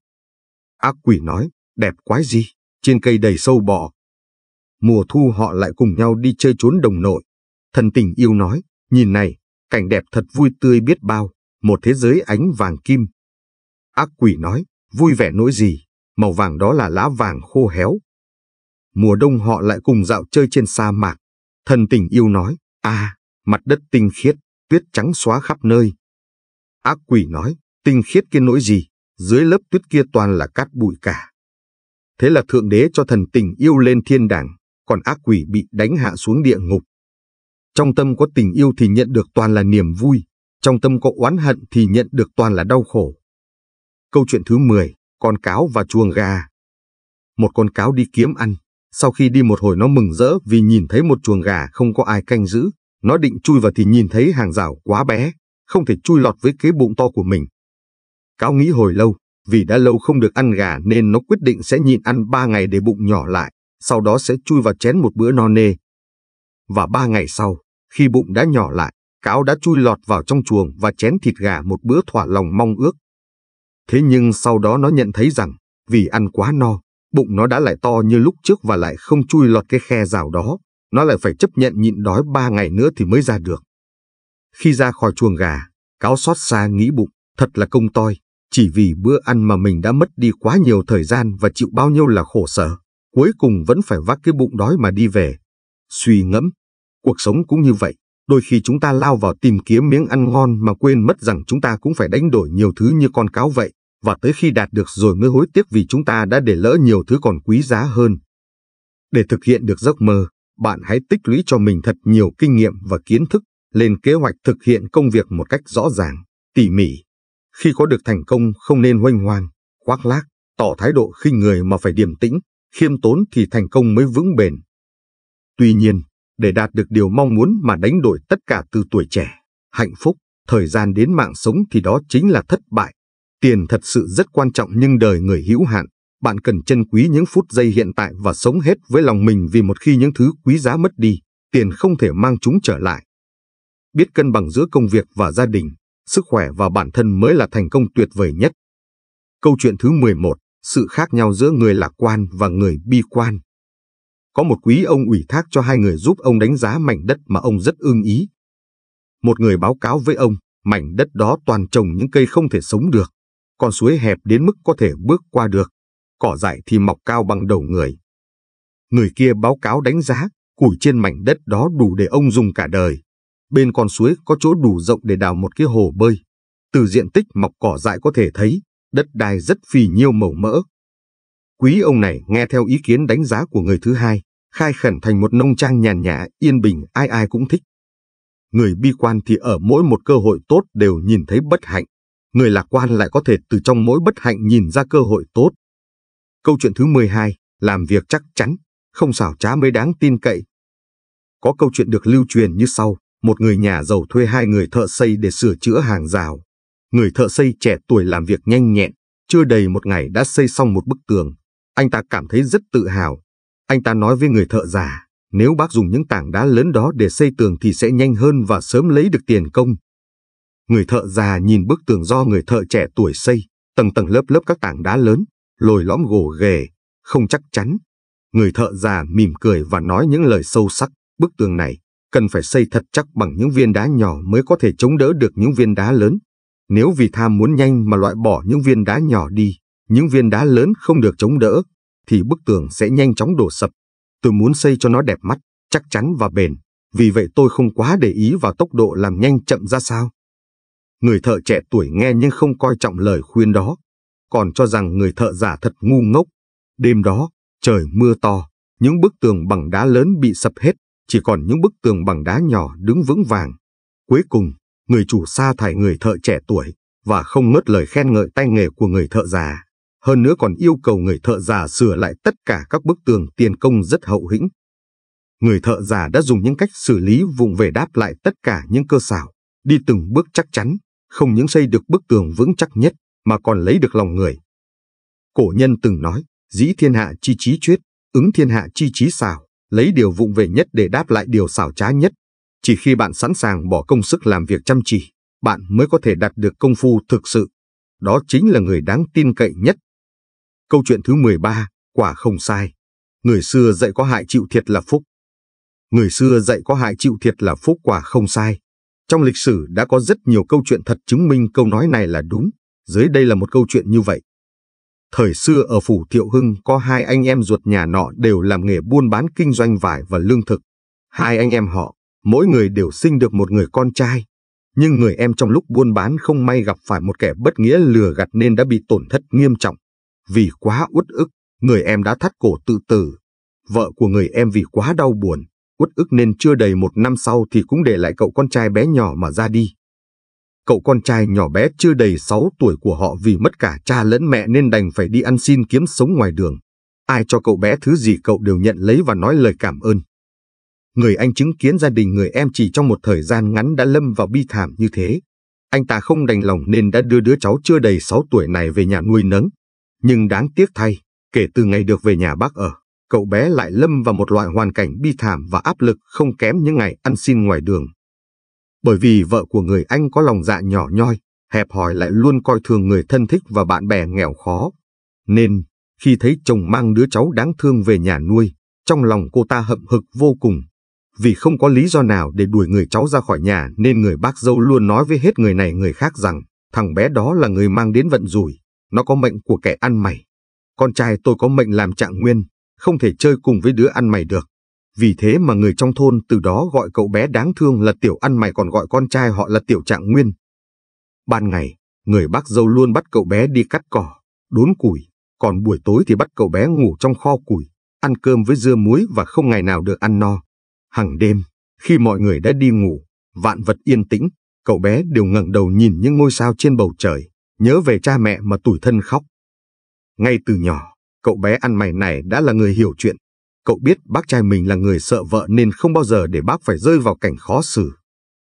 Ác quỷ nói, đẹp quái gì, trên cây đầy sâu bọ. Mùa thu họ lại cùng nhau đi chơi trốn đồng nội. Thần tình yêu nói, nhìn này, cảnh đẹp thật vui tươi biết bao, một thế giới ánh vàng kim. Ác quỷ nói, vui vẻ nỗi gì, màu vàng đó là lá vàng khô héo. Mùa đông họ lại cùng dạo chơi trên sa mạc. Thần tình yêu nói, à, mặt đất tinh khiết, tuyết trắng xóa khắp nơi. Ác quỷ nói, tinh khiết kia nỗi gì, dưới lớp tuyết kia toàn là cát bụi cả. Thế là thượng đế cho thần tình yêu lên thiên đàng, còn ác quỷ bị đánh hạ xuống địa ngục. Trong tâm có tình yêu thì nhận được toàn là niềm vui, trong tâm có oán hận thì nhận được toàn là đau khổ. Câu chuyện thứ 10, con cáo và chuồng gà. Một con cáo đi kiếm ăn, sau khi đi một hồi nó mừng rỡ vì nhìn thấy một chuồng gà không có ai canh giữ, nó định chui vào thì nhìn thấy hàng rào quá bé, không thể chui lọt với cái bụng to của mình. Cáo nghĩ hồi lâu, vì đã lâu không được ăn gà nên nó quyết định sẽ nhịn ăn ba ngày để bụng nhỏ lại, sau đó sẽ chui vào chén một bữa no nê và ba ngày sau, khi bụng đã nhỏ lại, cáo đã chui lọt vào trong chuồng và chén thịt gà một bữa thỏa lòng mong ước. Thế nhưng sau đó nó nhận thấy rằng, vì ăn quá no, bụng nó đã lại to như lúc trước và lại không chui lọt cái khe rào đó, nó lại phải chấp nhận nhịn đói ba ngày nữa thì mới ra được. Khi ra khỏi chuồng gà, cáo xót xa nghĩ bụng, thật là công toi, chỉ vì bữa ăn mà mình đã mất đi quá nhiều thời gian và chịu bao nhiêu là khổ sở, cuối cùng vẫn phải vác cái bụng đói mà đi về suy ngẫm. Cuộc sống cũng như vậy, đôi khi chúng ta lao vào tìm kiếm miếng ăn ngon mà quên mất rằng chúng ta cũng phải đánh đổi nhiều thứ như con cáo vậy, và tới khi đạt được rồi mới hối tiếc vì chúng ta đã để lỡ nhiều thứ còn quý giá hơn. Để thực hiện được giấc mơ, bạn hãy tích lũy cho mình thật nhiều kinh nghiệm và kiến thức, lên kế hoạch thực hiện công việc một cách rõ ràng, tỉ mỉ. Khi có được thành công không nên hoanh hoang, khoác lác, tỏ thái độ khinh người mà phải điềm tĩnh, khiêm tốn thì thành công mới vững bền. Tuy nhiên, để đạt được điều mong muốn mà đánh đổi tất cả từ tuổi trẻ, hạnh phúc, thời gian đến mạng sống thì đó chính là thất bại. Tiền thật sự rất quan trọng nhưng đời người hữu hạn, bạn cần trân quý những phút giây hiện tại và sống hết với lòng mình vì một khi những thứ quý giá mất đi, tiền không thể mang chúng trở lại. Biết cân bằng giữa công việc và gia đình, sức khỏe và bản thân mới là thành công tuyệt vời nhất. Câu chuyện thứ 11, sự khác nhau giữa người lạc quan và người bi quan. Có một quý ông ủy thác cho hai người giúp ông đánh giá mảnh đất mà ông rất ưng ý. Một người báo cáo với ông, mảnh đất đó toàn trồng những cây không thể sống được, con suối hẹp đến mức có thể bước qua được, cỏ dại thì mọc cao bằng đầu người. Người kia báo cáo đánh giá, củi trên mảnh đất đó đủ để ông dùng cả đời. Bên con suối có chỗ đủ rộng để đào một cái hồ bơi. Từ diện tích mọc cỏ dại có thể thấy, đất đai rất phì nhiêu màu mỡ, Quý ông này nghe theo ý kiến đánh giá của người thứ hai, khai khẩn thành một nông trang nhàn nhã, yên bình, ai ai cũng thích. Người bi quan thì ở mỗi một cơ hội tốt đều nhìn thấy bất hạnh, người lạc quan lại có thể từ trong mỗi bất hạnh nhìn ra cơ hội tốt. Câu chuyện thứ 12, làm việc chắc chắn, không xảo trá mới đáng tin cậy. Có câu chuyện được lưu truyền như sau, một người nhà giàu thuê hai người thợ xây để sửa chữa hàng rào. Người thợ xây trẻ tuổi làm việc nhanh nhẹn, chưa đầy một ngày đã xây xong một bức tường. Anh ta cảm thấy rất tự hào. Anh ta nói với người thợ già: nếu bác dùng những tảng đá lớn đó để xây tường thì sẽ nhanh hơn và sớm lấy được tiền công. Người thợ già nhìn bức tường do người thợ trẻ tuổi xây, tầng tầng lớp lớp các tảng đá lớn, lồi lõm gồ ghề, không chắc chắn. Người thợ già mỉm cười và nói những lời sâu sắc, bức tường này cần phải xây thật chắc bằng những viên đá nhỏ mới có thể chống đỡ được những viên đá lớn. Nếu vì tham muốn nhanh mà loại bỏ những viên đá nhỏ đi, những viên đá lớn không được chống đỡ, thì bức tường sẽ nhanh chóng đổ sập. Tôi muốn xây cho nó đẹp mắt, chắc chắn và bền, vì vậy tôi không quá để ý vào tốc độ làm nhanh chậm ra sao. Người thợ trẻ tuổi nghe nhưng không coi trọng lời khuyên đó, còn cho rằng người thợ giả thật ngu ngốc. Đêm đó, trời mưa to, những bức tường bằng đá lớn bị sập hết, chỉ còn những bức tường bằng đá nhỏ đứng vững vàng. Cuối cùng, người chủ sa thải người thợ trẻ tuổi và không ngớt lời khen ngợi tay nghề của người thợ già hơn nữa còn yêu cầu người thợ già sửa lại tất cả các bức tường tiền công rất hậu hĩnh. Người thợ già đã dùng những cách xử lý vụng về đáp lại tất cả những cơ xảo, đi từng bước chắc chắn, không những xây được bức tường vững chắc nhất mà còn lấy được lòng người. Cổ nhân từng nói, dĩ thiên hạ chi trí chuyết, ứng thiên hạ chi trí xảo, lấy điều vụng về nhất để đáp lại điều xảo trá nhất. Chỉ khi bạn sẵn sàng bỏ công sức làm việc chăm chỉ, bạn mới có thể đạt được công phu thực sự. Đó chính là người đáng tin cậy nhất Câu chuyện thứ 13, quả không sai. Người xưa dạy có hại chịu thiệt là phúc. Người xưa dạy có hại chịu thiệt là phúc quả không sai. Trong lịch sử đã có rất nhiều câu chuyện thật chứng minh câu nói này là đúng. Dưới đây là một câu chuyện như vậy. Thời xưa ở Phủ Thiệu Hưng có hai anh em ruột nhà nọ đều làm nghề buôn bán kinh doanh vải và lương thực. Hai anh em họ, mỗi người đều sinh được một người con trai. Nhưng người em trong lúc buôn bán không may gặp phải một kẻ bất nghĩa lừa gạt nên đã bị tổn thất nghiêm trọng. Vì quá uất ức, người em đã thắt cổ tự tử. Vợ của người em vì quá đau buồn, uất ức nên chưa đầy một năm sau thì cũng để lại cậu con trai bé nhỏ mà ra đi. Cậu con trai nhỏ bé chưa đầy 6 tuổi của họ vì mất cả cha lẫn mẹ nên đành phải đi ăn xin kiếm sống ngoài đường. Ai cho cậu bé thứ gì cậu đều nhận lấy và nói lời cảm ơn. Người anh chứng kiến gia đình người em chỉ trong một thời gian ngắn đã lâm vào bi thảm như thế. Anh ta không đành lòng nên đã đưa đứa cháu chưa đầy 6 tuổi này về nhà nuôi nấng. Nhưng đáng tiếc thay, kể từ ngày được về nhà bác ở, cậu bé lại lâm vào một loại hoàn cảnh bi thảm và áp lực không kém những ngày ăn xin ngoài đường. Bởi vì vợ của người anh có lòng dạ nhỏ nhoi, hẹp hòi lại luôn coi thường người thân thích và bạn bè nghèo khó. Nên, khi thấy chồng mang đứa cháu đáng thương về nhà nuôi, trong lòng cô ta hậm hực vô cùng. Vì không có lý do nào để đuổi người cháu ra khỏi nhà nên người bác dâu luôn nói với hết người này người khác rằng thằng bé đó là người mang đến vận rủi, nó có mệnh của kẻ ăn mày. Con trai tôi có mệnh làm trạng nguyên, không thể chơi cùng với đứa ăn mày được. Vì thế mà người trong thôn từ đó gọi cậu bé đáng thương là tiểu ăn mày còn gọi con trai họ là tiểu trạng nguyên. Ban ngày, người bác dâu luôn bắt cậu bé đi cắt cỏ, đốn củi, còn buổi tối thì bắt cậu bé ngủ trong kho củi, ăn cơm với dưa muối và không ngày nào được ăn no. Hằng đêm, khi mọi người đã đi ngủ, vạn vật yên tĩnh, cậu bé đều ngẩng đầu nhìn những ngôi sao trên bầu trời nhớ về cha mẹ mà tủi thân khóc. Ngay từ nhỏ, cậu bé ăn mày này đã là người hiểu chuyện. Cậu biết bác trai mình là người sợ vợ nên không bao giờ để bác phải rơi vào cảnh khó xử.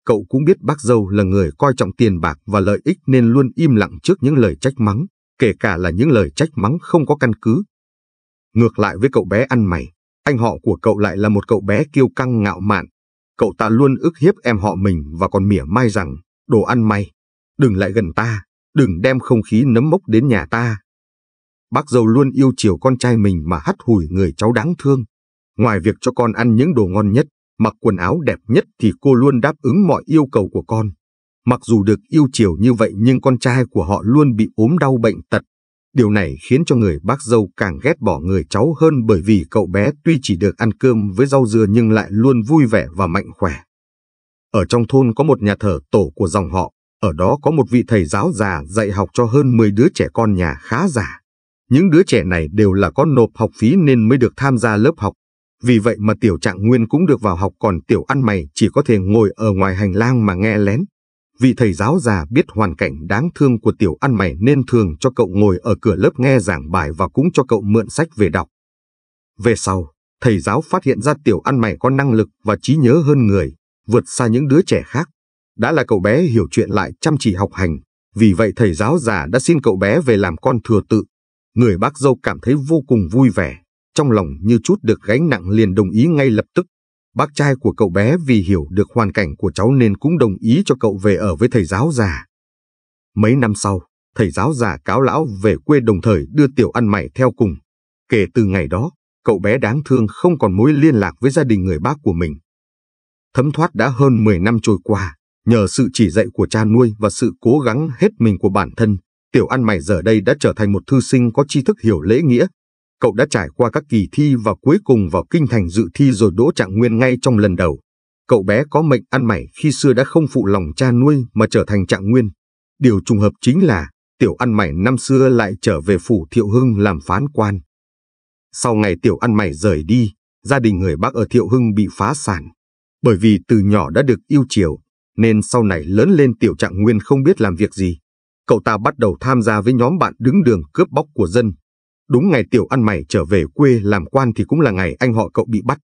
Cậu cũng biết bác dâu là người coi trọng tiền bạc và lợi ích nên luôn im lặng trước những lời trách mắng, kể cả là những lời trách mắng không có căn cứ. Ngược lại với cậu bé ăn mày, anh họ của cậu lại là một cậu bé kiêu căng ngạo mạn. Cậu ta luôn ức hiếp em họ mình và còn mỉa mai rằng, đồ ăn mày, đừng lại gần ta, đừng đem không khí nấm mốc đến nhà ta. Bác dâu luôn yêu chiều con trai mình mà hắt hủi người cháu đáng thương. Ngoài việc cho con ăn những đồ ngon nhất, mặc quần áo đẹp nhất thì cô luôn đáp ứng mọi yêu cầu của con. Mặc dù được yêu chiều như vậy nhưng con trai của họ luôn bị ốm đau bệnh tật. Điều này khiến cho người bác dâu càng ghét bỏ người cháu hơn bởi vì cậu bé tuy chỉ được ăn cơm với rau dưa nhưng lại luôn vui vẻ và mạnh khỏe. Ở trong thôn có một nhà thờ tổ của dòng họ, ở đó có một vị thầy giáo già dạy học cho hơn 10 đứa trẻ con nhà khá giả. Những đứa trẻ này đều là con nộp học phí nên mới được tham gia lớp học. Vì vậy mà tiểu trạng nguyên cũng được vào học còn tiểu ăn mày chỉ có thể ngồi ở ngoài hành lang mà nghe lén. Vị thầy giáo già biết hoàn cảnh đáng thương của tiểu ăn mày nên thường cho cậu ngồi ở cửa lớp nghe giảng bài và cũng cho cậu mượn sách về đọc. Về sau, thầy giáo phát hiện ra tiểu ăn mày có năng lực và trí nhớ hơn người, vượt xa những đứa trẻ khác. Đã là cậu bé hiểu chuyện lại chăm chỉ học hành, vì vậy thầy giáo già đã xin cậu bé về làm con thừa tự. Người bác dâu cảm thấy vô cùng vui vẻ, trong lòng như chút được gánh nặng liền đồng ý ngay lập tức. Bác trai của cậu bé vì hiểu được hoàn cảnh của cháu nên cũng đồng ý cho cậu về ở với thầy giáo già. Mấy năm sau, thầy giáo già cáo lão về quê đồng thời đưa tiểu ăn mày theo cùng. Kể từ ngày đó, cậu bé đáng thương không còn mối liên lạc với gia đình người bác của mình. Thấm thoát đã hơn 10 năm trôi qua, Nhờ sự chỉ dạy của cha nuôi và sự cố gắng hết mình của bản thân, Tiểu An Mày giờ đây đã trở thành một thư sinh có tri thức hiểu lễ nghĩa. Cậu đã trải qua các kỳ thi và cuối cùng vào kinh thành dự thi rồi đỗ trạng nguyên ngay trong lần đầu. Cậu bé có mệnh ăn mày khi xưa đã không phụ lòng cha nuôi mà trở thành trạng nguyên. Điều trùng hợp chính là Tiểu Ăn Mày năm xưa lại trở về phủ Thiệu Hưng làm phán quan. Sau ngày Tiểu Ăn Mày rời đi, gia đình người bác ở Thiệu Hưng bị phá sản. Bởi vì từ nhỏ đã được yêu chiều, nên sau này lớn lên tiểu trạng nguyên không biết làm việc gì. Cậu ta bắt đầu tham gia với nhóm bạn đứng đường cướp bóc của dân. Đúng ngày tiểu ăn mày trở về quê làm quan thì cũng là ngày anh họ cậu bị bắt.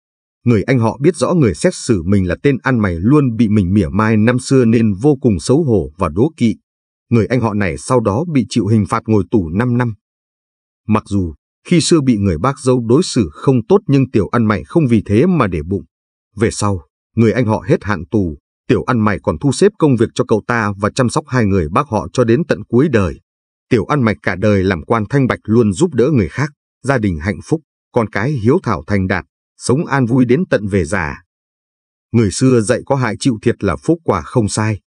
Người anh họ biết rõ người xét xử mình là tên ăn mày luôn bị mình mỉa mai năm xưa nên vô cùng xấu hổ và đố kỵ. Người anh họ này sau đó bị chịu hình phạt ngồi tù 5 năm. Mặc dù khi xưa bị người bác dâu đối xử không tốt nhưng tiểu ăn mày không vì thế mà để bụng. Về sau, người anh họ hết hạn tù, Tiểu ăn mày còn thu xếp công việc cho cậu ta và chăm sóc hai người bác họ cho đến tận cuối đời. Tiểu ăn mày cả đời làm quan thanh bạch luôn giúp đỡ người khác, gia đình hạnh phúc, con cái hiếu thảo thành đạt, sống an vui đến tận về già. Người xưa dạy có hại chịu thiệt là phúc quả không sai.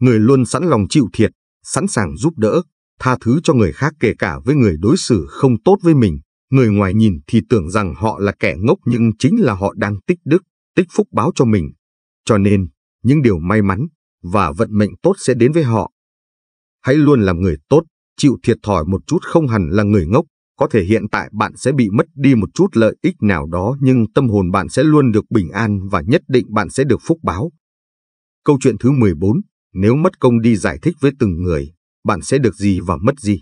Người luôn sẵn lòng chịu thiệt, sẵn sàng giúp đỡ, tha thứ cho người khác kể cả với người đối xử không tốt với mình. Người ngoài nhìn thì tưởng rằng họ là kẻ ngốc nhưng chính là họ đang tích đức, tích phúc báo cho mình. Cho nên, những điều may mắn và vận mệnh tốt sẽ đến với họ. Hãy luôn làm người tốt, chịu thiệt thòi một chút không hẳn là người ngốc, có thể hiện tại bạn sẽ bị mất đi một chút lợi ích nào đó nhưng tâm hồn bạn sẽ luôn được bình an và nhất định bạn sẽ được phúc báo. Câu chuyện thứ 14, nếu mất công đi giải thích với từng người, bạn sẽ được gì và mất gì?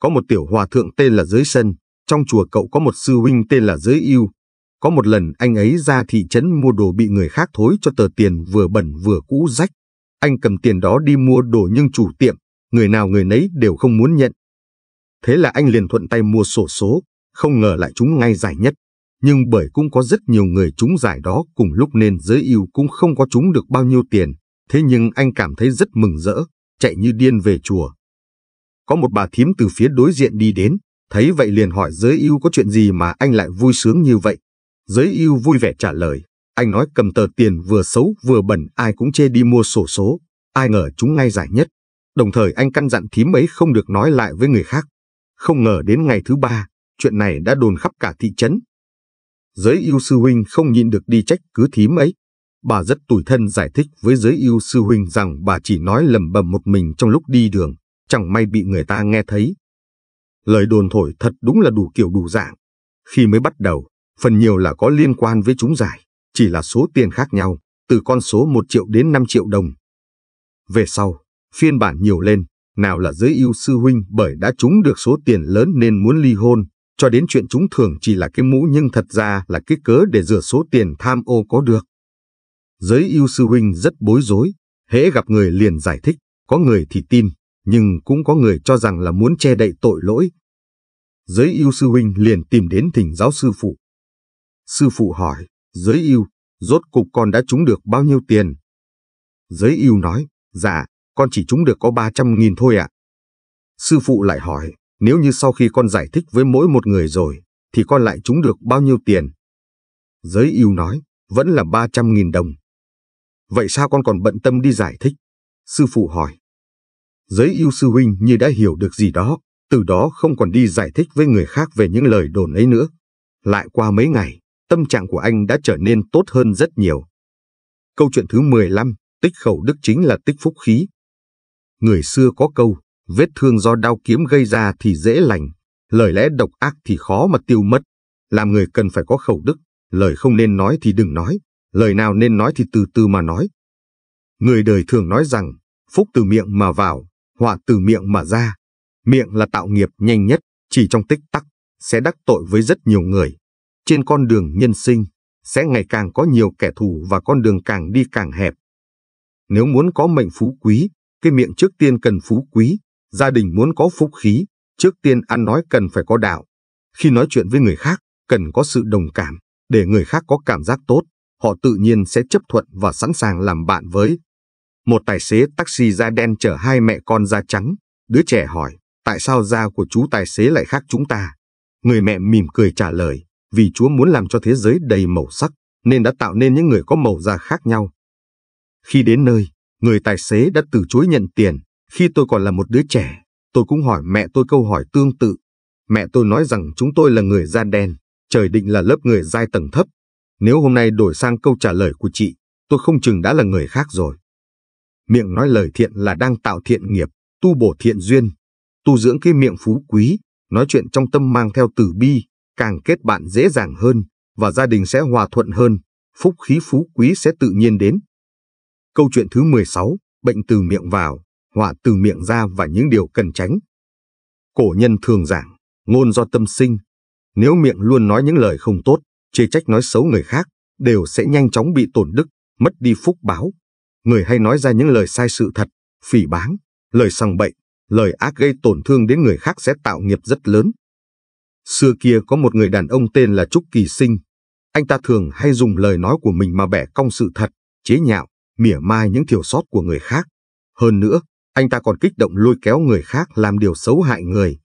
Có một tiểu hòa thượng tên là Giới Sân, trong chùa cậu có một sư huynh tên là Giới Yêu, có một lần anh ấy ra thị trấn mua đồ bị người khác thối cho tờ tiền vừa bẩn vừa cũ rách. Anh cầm tiền đó đi mua đồ nhưng chủ tiệm, người nào người nấy đều không muốn nhận. Thế là anh liền thuận tay mua sổ số, không ngờ lại chúng ngay giải nhất. Nhưng bởi cũng có rất nhiều người chúng giải đó cùng lúc nên giới yêu cũng không có chúng được bao nhiêu tiền. Thế nhưng anh cảm thấy rất mừng rỡ, chạy như điên về chùa. Có một bà thím từ phía đối diện đi đến, thấy vậy liền hỏi giới yêu có chuyện gì mà anh lại vui sướng như vậy. Giới yêu vui vẻ trả lời, anh nói cầm tờ tiền vừa xấu vừa bẩn ai cũng chê đi mua sổ số, ai ngờ chúng ngay giải nhất. Đồng thời anh căn dặn thím ấy không được nói lại với người khác. Không ngờ đến ngày thứ ba, chuyện này đã đồn khắp cả thị trấn. Giới yêu sư huynh không nhịn được đi trách cứ thím ấy. Bà rất tủi thân giải thích với giới yêu sư huynh rằng bà chỉ nói lầm bầm một mình trong lúc đi đường, chẳng may bị người ta nghe thấy. Lời đồn thổi thật đúng là đủ kiểu đủ dạng. Khi mới bắt đầu, phần nhiều là có liên quan với chúng giải, chỉ là số tiền khác nhau, từ con số 1 triệu đến 5 triệu đồng. Về sau, phiên bản nhiều lên, nào là giới yêu sư huynh bởi đã trúng được số tiền lớn nên muốn ly hôn, cho đến chuyện chúng thường chỉ là cái mũ nhưng thật ra là cái cớ để rửa số tiền tham ô có được. Giới yêu sư huynh rất bối rối, hễ gặp người liền giải thích, có người thì tin, nhưng cũng có người cho rằng là muốn che đậy tội lỗi. Giới yêu sư huynh liền tìm đến thỉnh giáo sư phụ, Sư phụ hỏi, giới yêu, rốt cục con đã trúng được bao nhiêu tiền? Giới yêu nói, dạ, con chỉ trúng được có 300.000 thôi ạ. Sư phụ lại hỏi, nếu như sau khi con giải thích với mỗi một người rồi, thì con lại trúng được bao nhiêu tiền? Giới yêu nói, vẫn là 300.000 đồng. Vậy sao con còn bận tâm đi giải thích? Sư phụ hỏi. Giới yêu sư huynh như đã hiểu được gì đó, từ đó không còn đi giải thích với người khác về những lời đồn ấy nữa. Lại qua mấy ngày, tâm trạng của anh đã trở nên tốt hơn rất nhiều. Câu chuyện thứ 15, tích khẩu đức chính là tích phúc khí. Người xưa có câu, vết thương do đao kiếm gây ra thì dễ lành, lời lẽ độc ác thì khó mà tiêu mất. Làm người cần phải có khẩu đức, lời không nên nói thì đừng nói, lời nào nên nói thì từ từ mà nói. Người đời thường nói rằng, phúc từ miệng mà vào, họa từ miệng mà ra. Miệng là tạo nghiệp nhanh nhất, chỉ trong tích tắc, sẽ đắc tội với rất nhiều người. Trên con đường nhân sinh, sẽ ngày càng có nhiều kẻ thù và con đường càng đi càng hẹp. Nếu muốn có mệnh phú quý, cái miệng trước tiên cần phú quý, gia đình muốn có phúc khí, trước tiên ăn nói cần phải có đạo. Khi nói chuyện với người khác, cần có sự đồng cảm, để người khác có cảm giác tốt, họ tự nhiên sẽ chấp thuận và sẵn sàng làm bạn với. Một tài xế taxi da đen chở hai mẹ con da trắng, đứa trẻ hỏi, tại sao da của chú tài xế lại khác chúng ta? Người mẹ mỉm cười trả lời, vì Chúa muốn làm cho thế giới đầy màu sắc, nên đã tạo nên những người có màu da khác nhau. Khi đến nơi, người tài xế đã từ chối nhận tiền. Khi tôi còn là một đứa trẻ, tôi cũng hỏi mẹ tôi câu hỏi tương tự. Mẹ tôi nói rằng chúng tôi là người da đen, trời định là lớp người giai tầng thấp. Nếu hôm nay đổi sang câu trả lời của chị, tôi không chừng đã là người khác rồi. Miệng nói lời thiện là đang tạo thiện nghiệp, tu bổ thiện duyên, tu dưỡng cái miệng phú quý, nói chuyện trong tâm mang theo từ bi, càng kết bạn dễ dàng hơn và gia đình sẽ hòa thuận hơn, phúc khí phú quý sẽ tự nhiên đến. Câu chuyện thứ 16, bệnh từ miệng vào, họa từ miệng ra và những điều cần tránh. Cổ nhân thường giảng, ngôn do tâm sinh, nếu miệng luôn nói những lời không tốt, chê trách nói xấu người khác, đều sẽ nhanh chóng bị tổn đức, mất đi phúc báo. Người hay nói ra những lời sai sự thật, phỉ báng, lời sằng bậy, lời ác gây tổn thương đến người khác sẽ tạo nghiệp rất lớn, Xưa kia có một người đàn ông tên là Trúc Kỳ Sinh. Anh ta thường hay dùng lời nói của mình mà bẻ cong sự thật, chế nhạo, mỉa mai những thiểu sót của người khác. Hơn nữa, anh ta còn kích động lôi kéo người khác làm điều xấu hại người.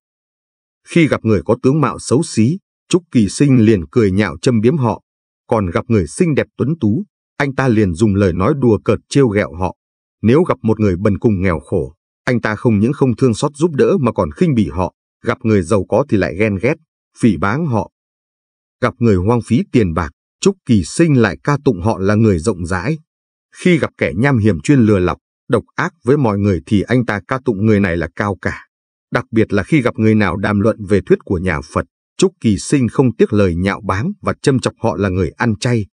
Khi gặp người có tướng mạo xấu xí, Trúc Kỳ Sinh liền cười nhạo châm biếm họ. Còn gặp người xinh đẹp tuấn tú, anh ta liền dùng lời nói đùa cợt trêu ghẹo họ. Nếu gặp một người bần cùng nghèo khổ, anh ta không những không thương xót giúp đỡ mà còn khinh bỉ họ, gặp người giàu có thì lại ghen ghét, phỉ báng họ. Gặp người hoang phí tiền bạc, Trúc Kỳ Sinh lại ca tụng họ là người rộng rãi. Khi gặp kẻ nham hiểm chuyên lừa lọc, độc ác với mọi người thì anh ta ca tụng người này là cao cả. Đặc biệt là khi gặp người nào đàm luận về thuyết của nhà Phật, Trúc Kỳ Sinh không tiếc lời nhạo báng và châm chọc họ là người ăn chay.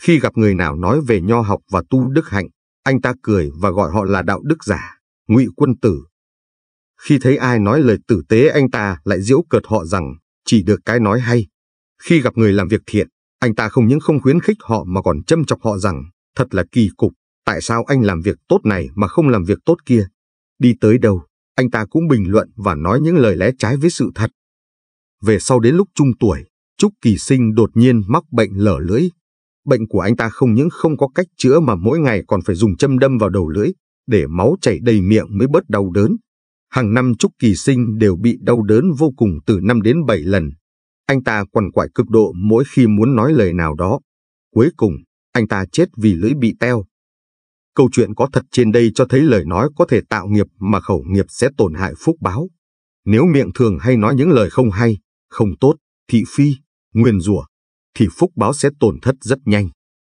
Khi gặp người nào nói về nho học và tu đức hạnh, anh ta cười và gọi họ là đạo đức giả, ngụy quân tử. Khi thấy ai nói lời tử tế anh ta lại diễu cợt họ rằng chỉ được cái nói hay. Khi gặp người làm việc thiện, anh ta không những không khuyến khích họ mà còn châm chọc họ rằng, thật là kỳ cục, tại sao anh làm việc tốt này mà không làm việc tốt kia. Đi tới đâu, anh ta cũng bình luận và nói những lời lẽ trái với sự thật. Về sau đến lúc trung tuổi, Trúc Kỳ Sinh đột nhiên mắc bệnh lở lưỡi. Bệnh của anh ta không những không có cách chữa mà mỗi ngày còn phải dùng châm đâm vào đầu lưỡi, để máu chảy đầy miệng mới bớt đau đớn. Hàng năm Trúc Kỳ Sinh đều bị đau đớn vô cùng từ 5 đến 7 lần. Anh ta quằn quại cực độ mỗi khi muốn nói lời nào đó. Cuối cùng, anh ta chết vì lưỡi bị teo. Câu chuyện có thật trên đây cho thấy lời nói có thể tạo nghiệp mà khẩu nghiệp sẽ tổn hại phúc báo. Nếu miệng thường hay nói những lời không hay, không tốt, thị phi, nguyền rủa, thì phúc báo sẽ tổn thất rất nhanh.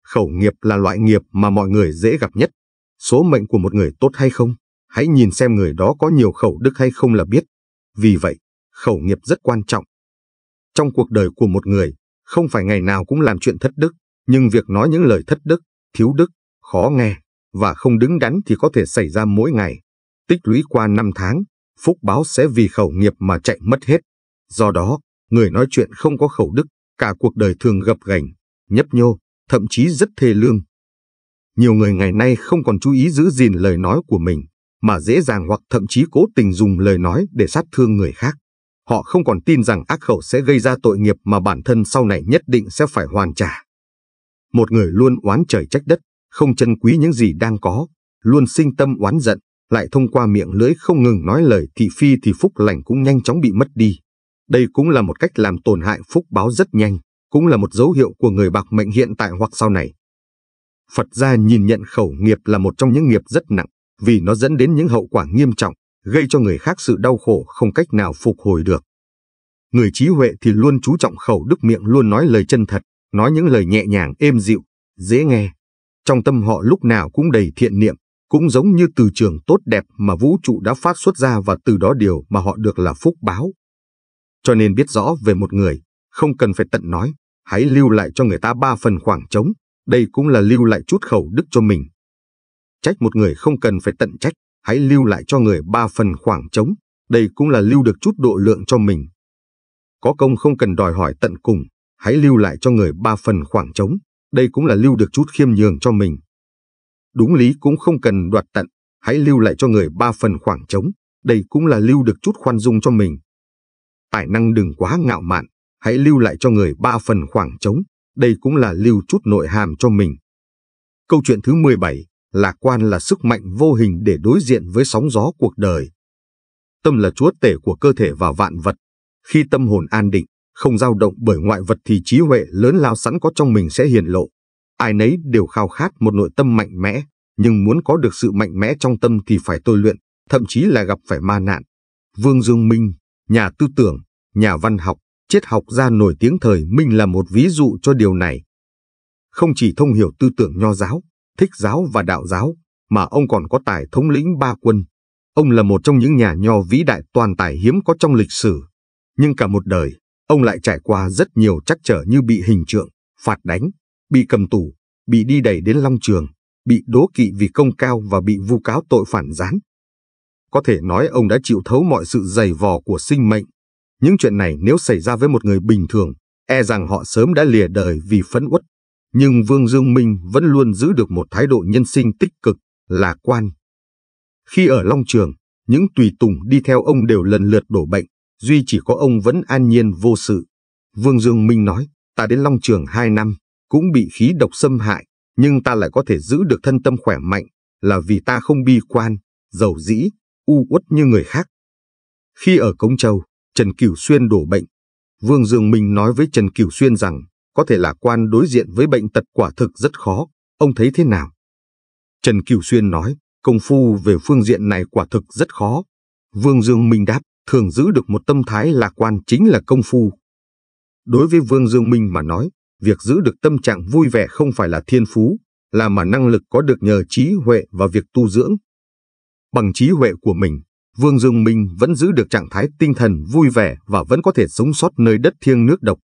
Khẩu nghiệp là loại nghiệp mà mọi người dễ gặp nhất. Số mệnh của một người tốt hay không, hãy nhìn xem người đó có nhiều khẩu đức hay không là biết. Vì vậy, khẩu nghiệp rất quan trọng. Trong cuộc đời của một người, không phải ngày nào cũng làm chuyện thất đức, nhưng việc nói những lời thất đức, thiếu đức, khó nghe và không đứng đắn thì có thể xảy ra mỗi ngày. Tích lũy qua năm tháng, phúc báo sẽ vì khẩu nghiệp mà chạy mất hết. Do đó, người nói chuyện không có khẩu đức, cả cuộc đời thường gập gành, nhấp nhô, thậm chí rất thê lương. Nhiều người ngày nay không còn chú ý giữ gìn lời nói của mình, mà dễ dàng hoặc thậm chí cố tình dùng lời nói để sát thương người khác. Họ không còn tin rằng ác khẩu sẽ gây ra tội nghiệp mà bản thân sau này nhất định sẽ phải hoàn trả. Một người luôn oán trời trách đất, không trân quý những gì đang có, luôn sinh tâm oán giận, lại thông qua miệng lưỡi không ngừng nói lời thị phi thì phúc lành cũng nhanh chóng bị mất đi. Đây cũng là một cách làm tổn hại phúc báo rất nhanh, cũng là một dấu hiệu của người bạc mệnh hiện tại hoặc sau này. Phật gia nhìn nhận khẩu nghiệp là một trong những nghiệp rất nặng, vì nó dẫn đến những hậu quả nghiêm trọng, gây cho người khác sự đau khổ không cách nào phục hồi được. Người trí huệ thì luôn chú trọng khẩu đức miệng luôn nói lời chân thật, nói những lời nhẹ nhàng êm dịu, dễ nghe. Trong tâm họ lúc nào cũng đầy thiện niệm, cũng giống như từ trường tốt đẹp mà vũ trụ đã phát xuất ra và từ đó điều mà họ được là phúc báo. Cho nên biết rõ về một người, không cần phải tận nói, hãy lưu lại cho người ta ba phần khoảng trống, đây cũng là lưu lại chút khẩu đức cho mình, Trách một người không cần phải tận trách, hãy lưu lại cho người ba phần khoảng trống, đây cũng là lưu được chút độ lượng cho mình. Có công không cần đòi hỏi tận cùng, hãy lưu lại cho người ba phần khoảng trống, đây cũng là lưu được chút khiêm nhường cho mình. Đúng lý cũng không cần đoạt tận, hãy lưu lại cho người ba phần khoảng trống, đây cũng là lưu được chút khoan dung cho mình. Tài năng đừng quá ngạo mạn, hãy lưu lại cho người ba phần khoảng trống, đây cũng là lưu chút nội hàm cho mình. Câu chuyện thứ 17 Lạc quan là sức mạnh vô hình để đối diện với sóng gió cuộc đời. Tâm là chúa tể của cơ thể và vạn vật. Khi tâm hồn an định, không dao động bởi ngoại vật thì trí huệ lớn lao sẵn có trong mình sẽ hiện lộ. Ai nấy đều khao khát một nội tâm mạnh mẽ, nhưng muốn có được sự mạnh mẽ trong tâm thì phải tôi luyện, thậm chí là gặp phải ma nạn. Vương Dương Minh, nhà tư tưởng, nhà văn học, triết học gia nổi tiếng thời Minh là một ví dụ cho điều này. Không chỉ thông hiểu tư tưởng nho giáo, thích giáo và đạo giáo, mà ông còn có tài thống lĩnh ba quân. Ông là một trong những nhà nho vĩ đại toàn tài hiếm có trong lịch sử. Nhưng cả một đời, ông lại trải qua rất nhiều trắc trở như bị hình trượng, phạt đánh, bị cầm tù, bị đi đẩy đến long trường, bị đố kỵ vì công cao và bị vu cáo tội phản gián. Có thể nói ông đã chịu thấu mọi sự dày vò của sinh mệnh. Những chuyện này nếu xảy ra với một người bình thường, e rằng họ sớm đã lìa đời vì phẫn uất nhưng Vương Dương Minh vẫn luôn giữ được một thái độ nhân sinh tích cực, lạc quan. Khi ở Long Trường, những tùy tùng đi theo ông đều lần lượt đổ bệnh, duy chỉ có ông vẫn an nhiên vô sự. Vương Dương Minh nói, ta đến Long Trường hai năm, cũng bị khí độc xâm hại, nhưng ta lại có thể giữ được thân tâm khỏe mạnh, là vì ta không bi quan, giàu dĩ, u uất như người khác. Khi ở Cống Châu, Trần Cửu Xuyên đổ bệnh, Vương Dương Minh nói với Trần Cửu Xuyên rằng có thể lạc quan đối diện với bệnh tật quả thực rất khó, ông thấy thế nào? Trần Kiều Xuyên nói, công phu về phương diện này quả thực rất khó. Vương Dương Minh đáp, thường giữ được một tâm thái lạc quan chính là công phu. Đối với Vương Dương Minh mà nói, việc giữ được tâm trạng vui vẻ không phải là thiên phú, là mà năng lực có được nhờ trí huệ và việc tu dưỡng. Bằng trí huệ của mình, Vương Dương Minh vẫn giữ được trạng thái tinh thần vui vẻ và vẫn có thể sống sót nơi đất thiêng nước độc.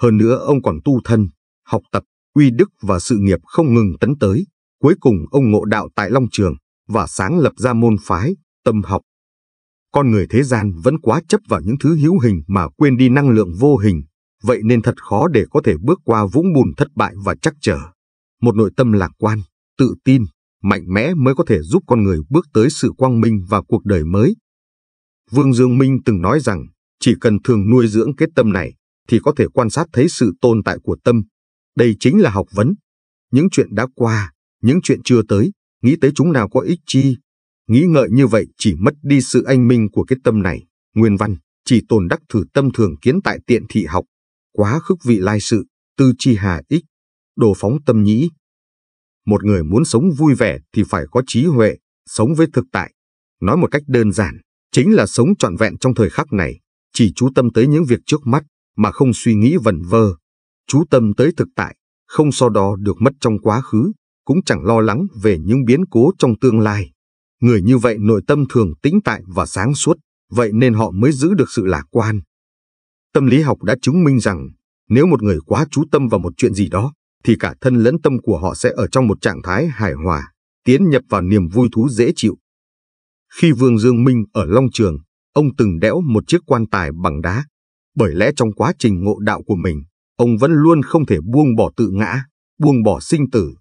Hơn nữa ông còn tu thân, học tập, uy đức và sự nghiệp không ngừng tấn tới. Cuối cùng ông ngộ đạo tại Long Trường và sáng lập ra môn phái, tâm học. Con người thế gian vẫn quá chấp vào những thứ hữu hình mà quên đi năng lượng vô hình, vậy nên thật khó để có thể bước qua vũng bùn thất bại và chắc trở. Một nội tâm lạc quan, tự tin, mạnh mẽ mới có thể giúp con người bước tới sự quang minh và cuộc đời mới. Vương Dương Minh từng nói rằng, chỉ cần thường nuôi dưỡng cái tâm này, thì có thể quan sát thấy sự tồn tại của tâm. Đây chính là học vấn. Những chuyện đã qua, những chuyện chưa tới, nghĩ tới chúng nào có ích chi. Nghĩ ngợi như vậy chỉ mất đi sự anh minh của cái tâm này. Nguyên văn, chỉ tồn đắc thử tâm thường kiến tại tiện thị học. Quá khức vị lai sự, tư chi hà ích, đồ phóng tâm nhĩ. Một người muốn sống vui vẻ thì phải có trí huệ, sống với thực tại. Nói một cách đơn giản, chính là sống trọn vẹn trong thời khắc này, chỉ chú tâm tới những việc trước mắt, mà không suy nghĩ vẩn vơ, chú tâm tới thực tại, không so đo được mất trong quá khứ, cũng chẳng lo lắng về những biến cố trong tương lai. Người như vậy nội tâm thường tĩnh tại và sáng suốt, vậy nên họ mới giữ được sự lạc quan. Tâm lý học đã chứng minh rằng, nếu một người quá chú tâm vào một chuyện gì đó, thì cả thân lẫn tâm của họ sẽ ở trong một trạng thái hài hòa, tiến nhập vào niềm vui thú dễ chịu. Khi Vương Dương Minh ở Long Trường, ông từng đẽo một chiếc quan tài bằng đá, bởi lẽ trong quá trình ngộ đạo của mình, ông vẫn luôn không thể buông bỏ tự ngã, buông bỏ sinh tử.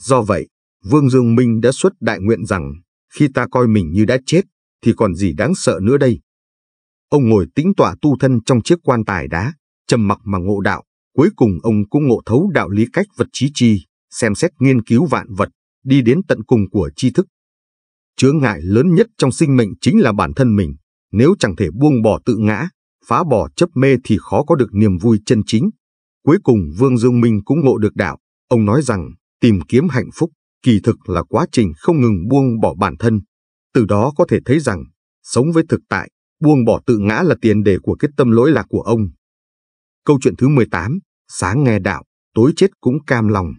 Do vậy, Vương Dương Minh đã xuất đại nguyện rằng, khi ta coi mình như đã chết, thì còn gì đáng sợ nữa đây. Ông ngồi tĩnh tọa tu thân trong chiếc quan tài đá, trầm mặc mà ngộ đạo, cuối cùng ông cũng ngộ thấu đạo lý cách vật trí chi, xem xét nghiên cứu vạn vật, đi đến tận cùng của tri thức. Chướng ngại lớn nhất trong sinh mệnh chính là bản thân mình, nếu chẳng thể buông bỏ tự ngã, phá bỏ chấp mê thì khó có được niềm vui chân chính. Cuối cùng Vương Dương Minh cũng ngộ được đạo, ông nói rằng tìm kiếm hạnh phúc kỳ thực là quá trình không ngừng buông bỏ bản thân. Từ đó có thể thấy rằng, sống với thực tại, buông bỏ tự ngã là tiền đề của cái tâm lỗi lạc của ông. Câu chuyện thứ 18, sáng nghe đạo, tối chết cũng cam lòng.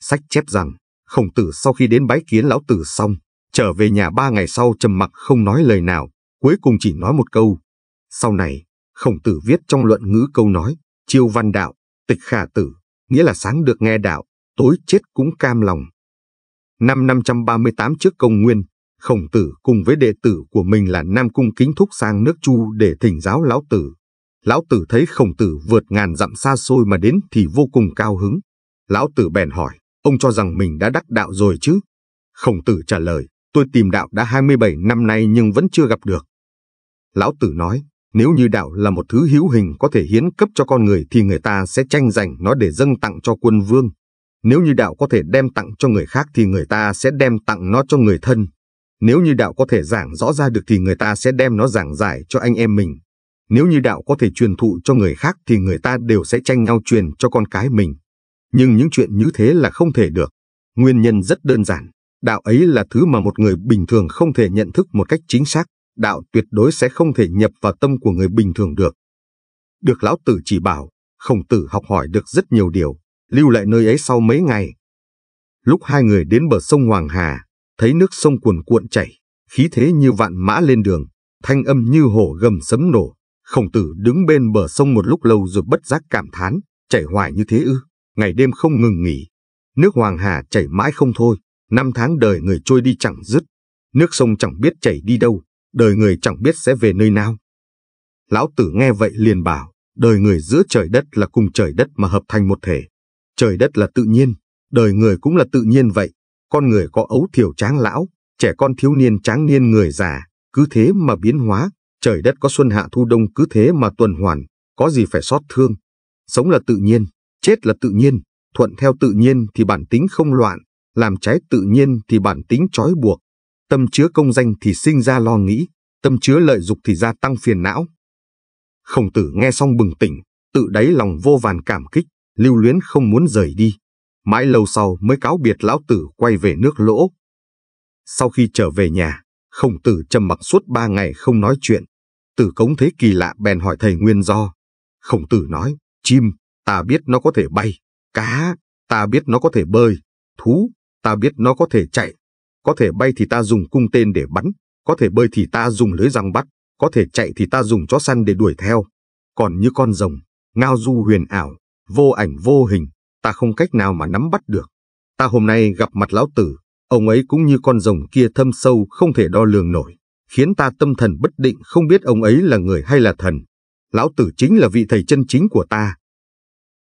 Sách chép rằng, khổng tử sau khi đến bái kiến lão tử xong, trở về nhà ba ngày sau trầm mặc không nói lời nào, cuối cùng chỉ nói một câu, sau này, khổng tử viết trong luận ngữ câu nói, chiêu văn đạo, tịch khả tử, nghĩa là sáng được nghe đạo, tối chết cũng cam lòng. Năm 538 trước công nguyên, khổng tử cùng với đệ tử của mình là Nam Cung Kính Thúc sang nước Chu để thỉnh giáo Lão Tử. Lão Tử thấy khổng tử vượt ngàn dặm xa xôi mà đến thì vô cùng cao hứng. Lão Tử bèn hỏi, ông cho rằng mình đã đắc đạo rồi chứ? Khổng tử trả lời, tôi tìm đạo đã 27 năm nay nhưng vẫn chưa gặp được. Lão Tử nói, nếu như đạo là một thứ hữu hình có thể hiến cấp cho con người thì người ta sẽ tranh giành nó để dâng tặng cho quân vương. Nếu như đạo có thể đem tặng cho người khác thì người ta sẽ đem tặng nó cho người thân. Nếu như đạo có thể giảng rõ ra được thì người ta sẽ đem nó giảng giải cho anh em mình. Nếu như đạo có thể truyền thụ cho người khác thì người ta đều sẽ tranh nhau truyền cho con cái mình. Nhưng những chuyện như thế là không thể được. Nguyên nhân rất đơn giản. Đạo ấy là thứ mà một người bình thường không thể nhận thức một cách chính xác đạo tuyệt đối sẽ không thể nhập vào tâm của người bình thường được. Được lão tử chỉ bảo, khổng tử học hỏi được rất nhiều điều, lưu lại nơi ấy sau mấy ngày. Lúc hai người đến bờ sông Hoàng Hà, thấy nước sông cuồn cuộn chảy, khí thế như vạn mã lên đường, thanh âm như hổ gầm sấm nổ. Khổng tử đứng bên bờ sông một lúc lâu rồi bất giác cảm thán, chảy hoài như thế ư, ngày đêm không ngừng nghỉ. Nước Hoàng Hà chảy mãi không thôi, năm tháng đời người trôi đi chẳng dứt. Nước sông chẳng biết chảy đi đâu, đời người chẳng biết sẽ về nơi nào. Lão tử nghe vậy liền bảo, đời người giữa trời đất là cùng trời đất mà hợp thành một thể. Trời đất là tự nhiên, đời người cũng là tự nhiên vậy. Con người có ấu thiểu tráng lão, trẻ con thiếu niên tráng niên người già, cứ thế mà biến hóa. Trời đất có xuân hạ thu đông cứ thế mà tuần hoàn, có gì phải xót thương. Sống là tự nhiên, chết là tự nhiên, thuận theo tự nhiên thì bản tính không loạn, làm trái tự nhiên thì bản tính trói buộc, Tâm chứa công danh thì sinh ra lo nghĩ, tâm chứa lợi dục thì gia tăng phiền não. Khổng tử nghe xong bừng tỉnh, tự đáy lòng vô vàn cảm kích, lưu luyến không muốn rời đi. Mãi lâu sau mới cáo biệt lão tử quay về nước lỗ. Sau khi trở về nhà, khổng tử trầm mặc suốt ba ngày không nói chuyện. Tử cống thấy kỳ lạ bèn hỏi thầy nguyên do. Khổng tử nói, chim, ta biết nó có thể bay, cá, ta biết nó có thể bơi, thú, ta biết nó có thể chạy, có thể bay thì ta dùng cung tên để bắn, có thể bơi thì ta dùng lưới răng bắt, có thể chạy thì ta dùng chó săn để đuổi theo. Còn như con rồng, ngao du huyền ảo, vô ảnh vô hình, ta không cách nào mà nắm bắt được. Ta hôm nay gặp mặt lão tử, ông ấy cũng như con rồng kia thâm sâu không thể đo lường nổi, khiến ta tâm thần bất định không biết ông ấy là người hay là thần. Lão tử chính là vị thầy chân chính của ta.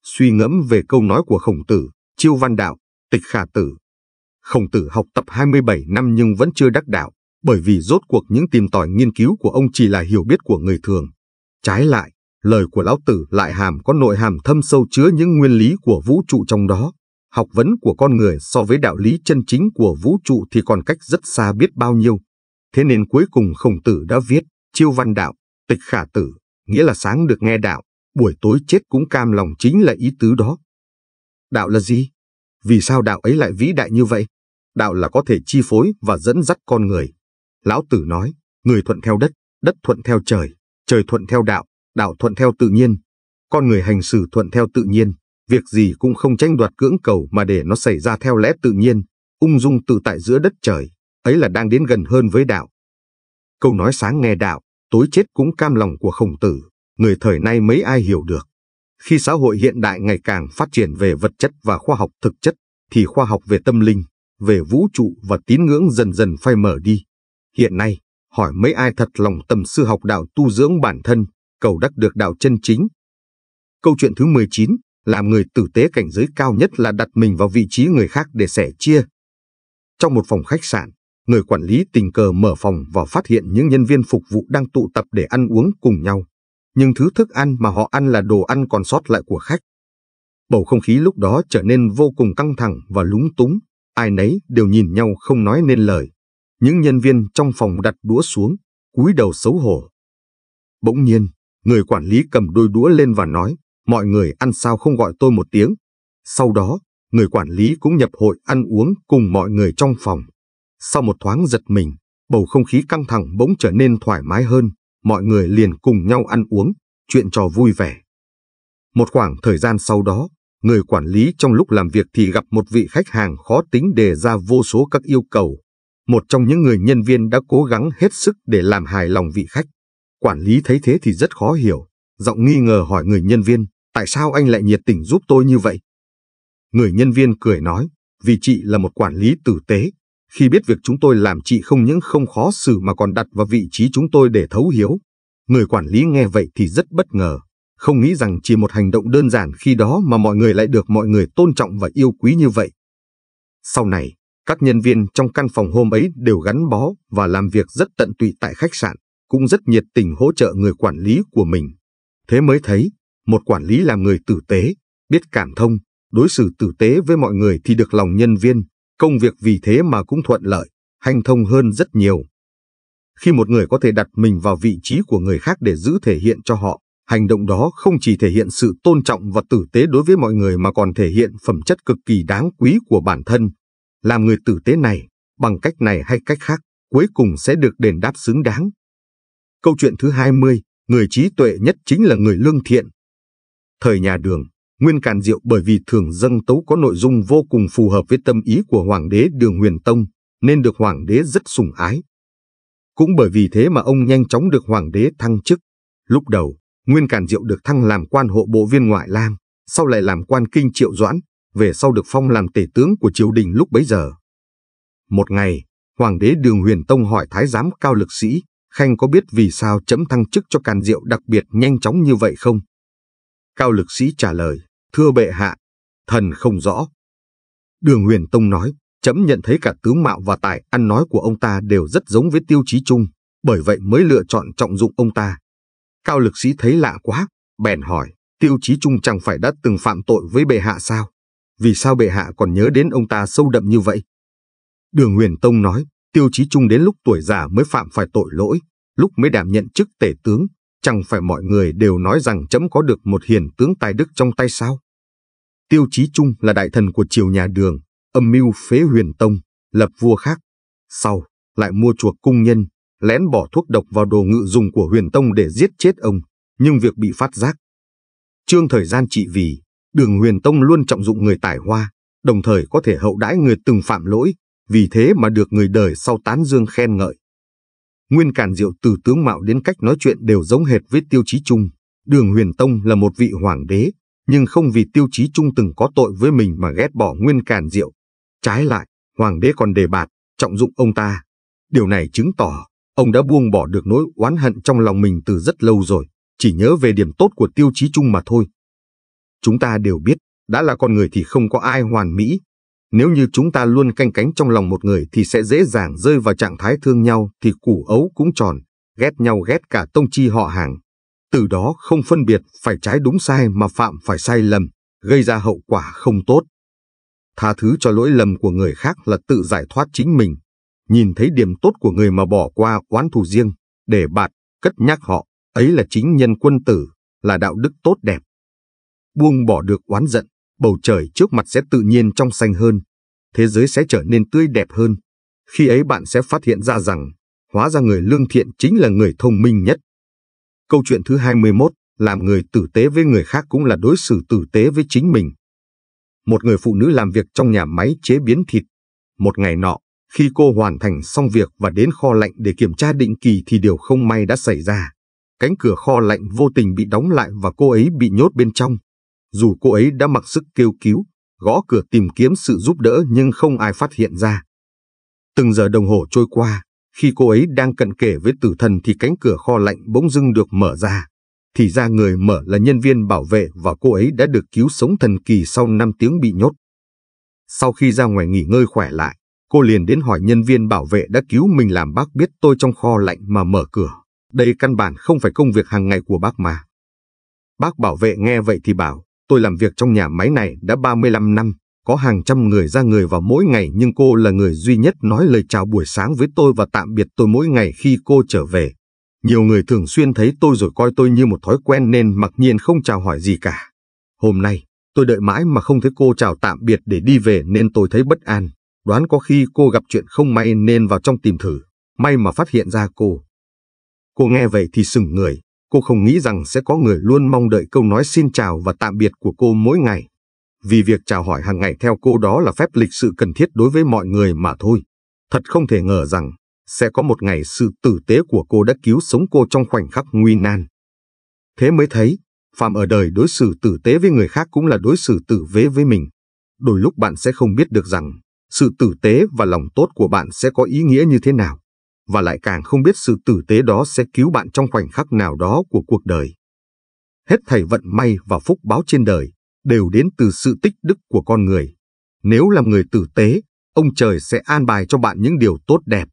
Suy ngẫm về câu nói của khổng tử, chiêu văn đạo, tịch khả tử, Khổng tử học tập 27 năm nhưng vẫn chưa đắc đạo, bởi vì rốt cuộc những tìm tòi nghiên cứu của ông chỉ là hiểu biết của người thường. Trái lại, lời của lão tử lại hàm có nội hàm thâm sâu chứa những nguyên lý của vũ trụ trong đó. Học vấn của con người so với đạo lý chân chính của vũ trụ thì còn cách rất xa biết bao nhiêu. Thế nên cuối cùng khổng tử đã viết, chiêu văn đạo, tịch khả tử, nghĩa là sáng được nghe đạo, buổi tối chết cũng cam lòng chính là ý tứ đó. Đạo là gì? Vì sao đạo ấy lại vĩ đại như vậy? Đạo là có thể chi phối và dẫn dắt con người. Lão Tử nói, người thuận theo đất, đất thuận theo trời, trời thuận theo đạo, đạo thuận theo tự nhiên. Con người hành xử thuận theo tự nhiên, việc gì cũng không tranh đoạt cưỡng cầu mà để nó xảy ra theo lẽ tự nhiên, ung dung tự tại giữa đất trời, ấy là đang đến gần hơn với đạo. Câu nói sáng nghe đạo, tối chết cũng cam lòng của khổng tử, người thời nay mấy ai hiểu được. Khi xã hội hiện đại ngày càng phát triển về vật chất và khoa học thực chất, thì khoa học về tâm linh, về vũ trụ và tín ngưỡng dần dần phai mở đi. Hiện nay, hỏi mấy ai thật lòng tầm sư học đạo tu dưỡng bản thân, cầu đắc được đạo chân chính. Câu chuyện thứ 19, làm người tử tế cảnh giới cao nhất là đặt mình vào vị trí người khác để sẻ chia. Trong một phòng khách sạn, người quản lý tình cờ mở phòng và phát hiện những nhân viên phục vụ đang tụ tập để ăn uống cùng nhau nhưng thứ thức ăn mà họ ăn là đồ ăn còn sót lại của khách. Bầu không khí lúc đó trở nên vô cùng căng thẳng và lúng túng, ai nấy đều nhìn nhau không nói nên lời. Những nhân viên trong phòng đặt đũa xuống, cúi đầu xấu hổ. Bỗng nhiên, người quản lý cầm đôi đũa lên và nói, mọi người ăn sao không gọi tôi một tiếng. Sau đó, người quản lý cũng nhập hội ăn uống cùng mọi người trong phòng. Sau một thoáng giật mình, bầu không khí căng thẳng bỗng trở nên thoải mái hơn mọi người liền cùng nhau ăn uống, chuyện trò vui vẻ. Một khoảng thời gian sau đó, người quản lý trong lúc làm việc thì gặp một vị khách hàng khó tính đề ra vô số các yêu cầu. Một trong những người nhân viên đã cố gắng hết sức để làm hài lòng vị khách. Quản lý thấy thế thì rất khó hiểu, giọng nghi ngờ hỏi người nhân viên, tại sao anh lại nhiệt tình giúp tôi như vậy? Người nhân viên cười nói, vì chị là một quản lý tử tế, khi biết việc chúng tôi làm chị không những không khó xử mà còn đặt vào vị trí chúng tôi để thấu hiếu. Người quản lý nghe vậy thì rất bất ngờ, không nghĩ rằng chỉ một hành động đơn giản khi đó mà mọi người lại được mọi người tôn trọng và yêu quý như vậy. Sau này, các nhân viên trong căn phòng hôm ấy đều gắn bó và làm việc rất tận tụy tại khách sạn, cũng rất nhiệt tình hỗ trợ người quản lý của mình. Thế mới thấy, một quản lý làm người tử tế, biết cảm thông, đối xử tử tế với mọi người thì được lòng nhân viên, Công việc vì thế mà cũng thuận lợi, hành thông hơn rất nhiều. Khi một người có thể đặt mình vào vị trí của người khác để giữ thể hiện cho họ, hành động đó không chỉ thể hiện sự tôn trọng và tử tế đối với mọi người mà còn thể hiện phẩm chất cực kỳ đáng quý của bản thân. Làm người tử tế này, bằng cách này hay cách khác, cuối cùng sẽ được đền đáp xứng đáng. Câu chuyện thứ 20, người trí tuệ nhất chính là người lương thiện. Thời nhà đường, Nguyên Càn Diệu bởi vì thường dâng tấu có nội dung vô cùng phù hợp với tâm ý của Hoàng đế Đường Huyền Tông, nên được Hoàng đế rất sùng ái. Cũng bởi vì thế mà ông nhanh chóng được Hoàng đế thăng chức. Lúc đầu, Nguyên Càn Diệu được thăng làm quan hộ bộ viên ngoại lam, sau lại làm quan kinh triệu doãn, về sau được phong làm tể tướng của triều đình lúc bấy giờ. Một ngày, Hoàng đế Đường Huyền Tông hỏi Thái giám Cao Lực Sĩ, Khanh có biết vì sao chấm thăng chức cho Càn Diệu đặc biệt nhanh chóng như vậy không? Cao Lực Sĩ trả lời, Thưa bệ hạ, thần không rõ. Đường huyền tông nói, chấm nhận thấy cả tướng mạo và tài ăn nói của ông ta đều rất giống với tiêu chí chung, bởi vậy mới lựa chọn trọng dụng ông ta. Cao lực sĩ thấy lạ quá, bèn hỏi, tiêu chí chung chẳng phải đã từng phạm tội với bệ hạ sao? Vì sao bệ hạ còn nhớ đến ông ta sâu đậm như vậy? Đường huyền tông nói, tiêu chí chung đến lúc tuổi già mới phạm phải tội lỗi, lúc mới đảm nhận chức tể tướng, Chẳng phải mọi người đều nói rằng chấm có được một hiền tướng tài đức trong tay sao? Tiêu Chí Chung là đại thần của triều nhà đường, âm mưu phế huyền tông, lập vua khác. Sau, lại mua chuộc cung nhân, lén bỏ thuốc độc vào đồ ngự dùng của huyền tông để giết chết ông, nhưng việc bị phát giác. Trương thời gian trị vì, đường huyền tông luôn trọng dụng người tài hoa, đồng thời có thể hậu đãi người từng phạm lỗi, vì thế mà được người đời sau tán dương khen ngợi. Nguyên Càn Diệu từ tướng mạo đến cách nói chuyện đều giống hệt với tiêu chí chung. Đường Huyền Tông là một vị hoàng đế, nhưng không vì tiêu chí chung từng có tội với mình mà ghét bỏ Nguyên Càn Diệu. Trái lại, hoàng đế còn đề bạt, trọng dụng ông ta. Điều này chứng tỏ, ông đã buông bỏ được nỗi oán hận trong lòng mình từ rất lâu rồi, chỉ nhớ về điểm tốt của tiêu chí chung mà thôi. Chúng ta đều biết, đã là con người thì không có ai hoàn mỹ, nếu như chúng ta luôn canh cánh trong lòng một người thì sẽ dễ dàng rơi vào trạng thái thương nhau thì củ ấu cũng tròn, ghét nhau ghét cả tông chi họ hàng. Từ đó không phân biệt phải trái đúng sai mà phạm phải sai lầm, gây ra hậu quả không tốt. Tha thứ cho lỗi lầm của người khác là tự giải thoát chính mình, nhìn thấy điểm tốt của người mà bỏ qua oán thù riêng, để bạt, cất nhắc họ, ấy là chính nhân quân tử, là đạo đức tốt đẹp. Buông bỏ được oán giận, bầu trời trước mặt sẽ tự nhiên trong xanh hơn, thế giới sẽ trở nên tươi đẹp hơn. Khi ấy bạn sẽ phát hiện ra rằng, hóa ra người lương thiện chính là người thông minh nhất. Câu chuyện thứ 21, làm người tử tế với người khác cũng là đối xử tử tế với chính mình. Một người phụ nữ làm việc trong nhà máy chế biến thịt. Một ngày nọ, khi cô hoàn thành xong việc và đến kho lạnh để kiểm tra định kỳ thì điều không may đã xảy ra. Cánh cửa kho lạnh vô tình bị đóng lại và cô ấy bị nhốt bên trong. Dù cô ấy đã mặc sức kêu cứu, gõ cửa tìm kiếm sự giúp đỡ nhưng không ai phát hiện ra. Từng giờ đồng hồ trôi qua, khi cô ấy đang cận kề với tử thần thì cánh cửa kho lạnh bỗng dưng được mở ra. Thì ra người mở là nhân viên bảo vệ và cô ấy đã được cứu sống thần kỳ sau 5 tiếng bị nhốt. Sau khi ra ngoài nghỉ ngơi khỏe lại, cô liền đến hỏi nhân viên bảo vệ đã cứu mình làm bác biết tôi trong kho lạnh mà mở cửa. Đây căn bản không phải công việc hàng ngày của bác mà. Bác bảo vệ nghe vậy thì bảo, Tôi làm việc trong nhà máy này đã 35 năm, có hàng trăm người ra người vào mỗi ngày nhưng cô là người duy nhất nói lời chào buổi sáng với tôi và tạm biệt tôi mỗi ngày khi cô trở về. Nhiều người thường xuyên thấy tôi rồi coi tôi như một thói quen nên mặc nhiên không chào hỏi gì cả. Hôm nay, tôi đợi mãi mà không thấy cô chào tạm biệt để đi về nên tôi thấy bất an. Đoán có khi cô gặp chuyện không may nên vào trong tìm thử. May mà phát hiện ra cô. Cô nghe vậy thì sững người, Cô không nghĩ rằng sẽ có người luôn mong đợi câu nói xin chào và tạm biệt của cô mỗi ngày. Vì việc chào hỏi hàng ngày theo cô đó là phép lịch sự cần thiết đối với mọi người mà thôi. Thật không thể ngờ rằng, sẽ có một ngày sự tử tế của cô đã cứu sống cô trong khoảnh khắc nguy nan. Thế mới thấy, phàm ở đời đối xử tử tế với người khác cũng là đối xử tử tế với mình. Đôi lúc bạn sẽ không biết được rằng, sự tử tế và lòng tốt của bạn sẽ có ý nghĩa như thế nào và lại càng không biết sự tử tế đó sẽ cứu bạn trong khoảnh khắc nào đó của cuộc đời. Hết thảy vận may và phúc báo trên đời đều đến từ sự tích đức của con người. Nếu làm người tử tế, ông trời sẽ an bài cho bạn những điều tốt đẹp.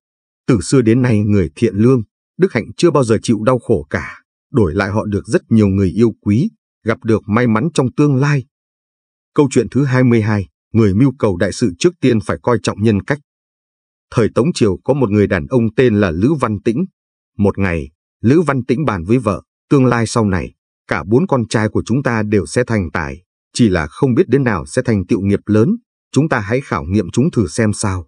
Từ xưa đến nay người thiện lương, đức hạnh chưa bao giờ chịu đau khổ cả, đổi lại họ được rất nhiều người yêu quý, gặp được may mắn trong tương lai. Câu chuyện thứ 22, người mưu cầu đại sự trước tiên phải coi trọng nhân cách thời Tống Triều có một người đàn ông tên là Lữ Văn Tĩnh. Một ngày, Lữ Văn Tĩnh bàn với vợ, tương lai sau này, cả bốn con trai của chúng ta đều sẽ thành tài, chỉ là không biết đến nào sẽ thành tựu nghiệp lớn, chúng ta hãy khảo nghiệm chúng thử xem sao.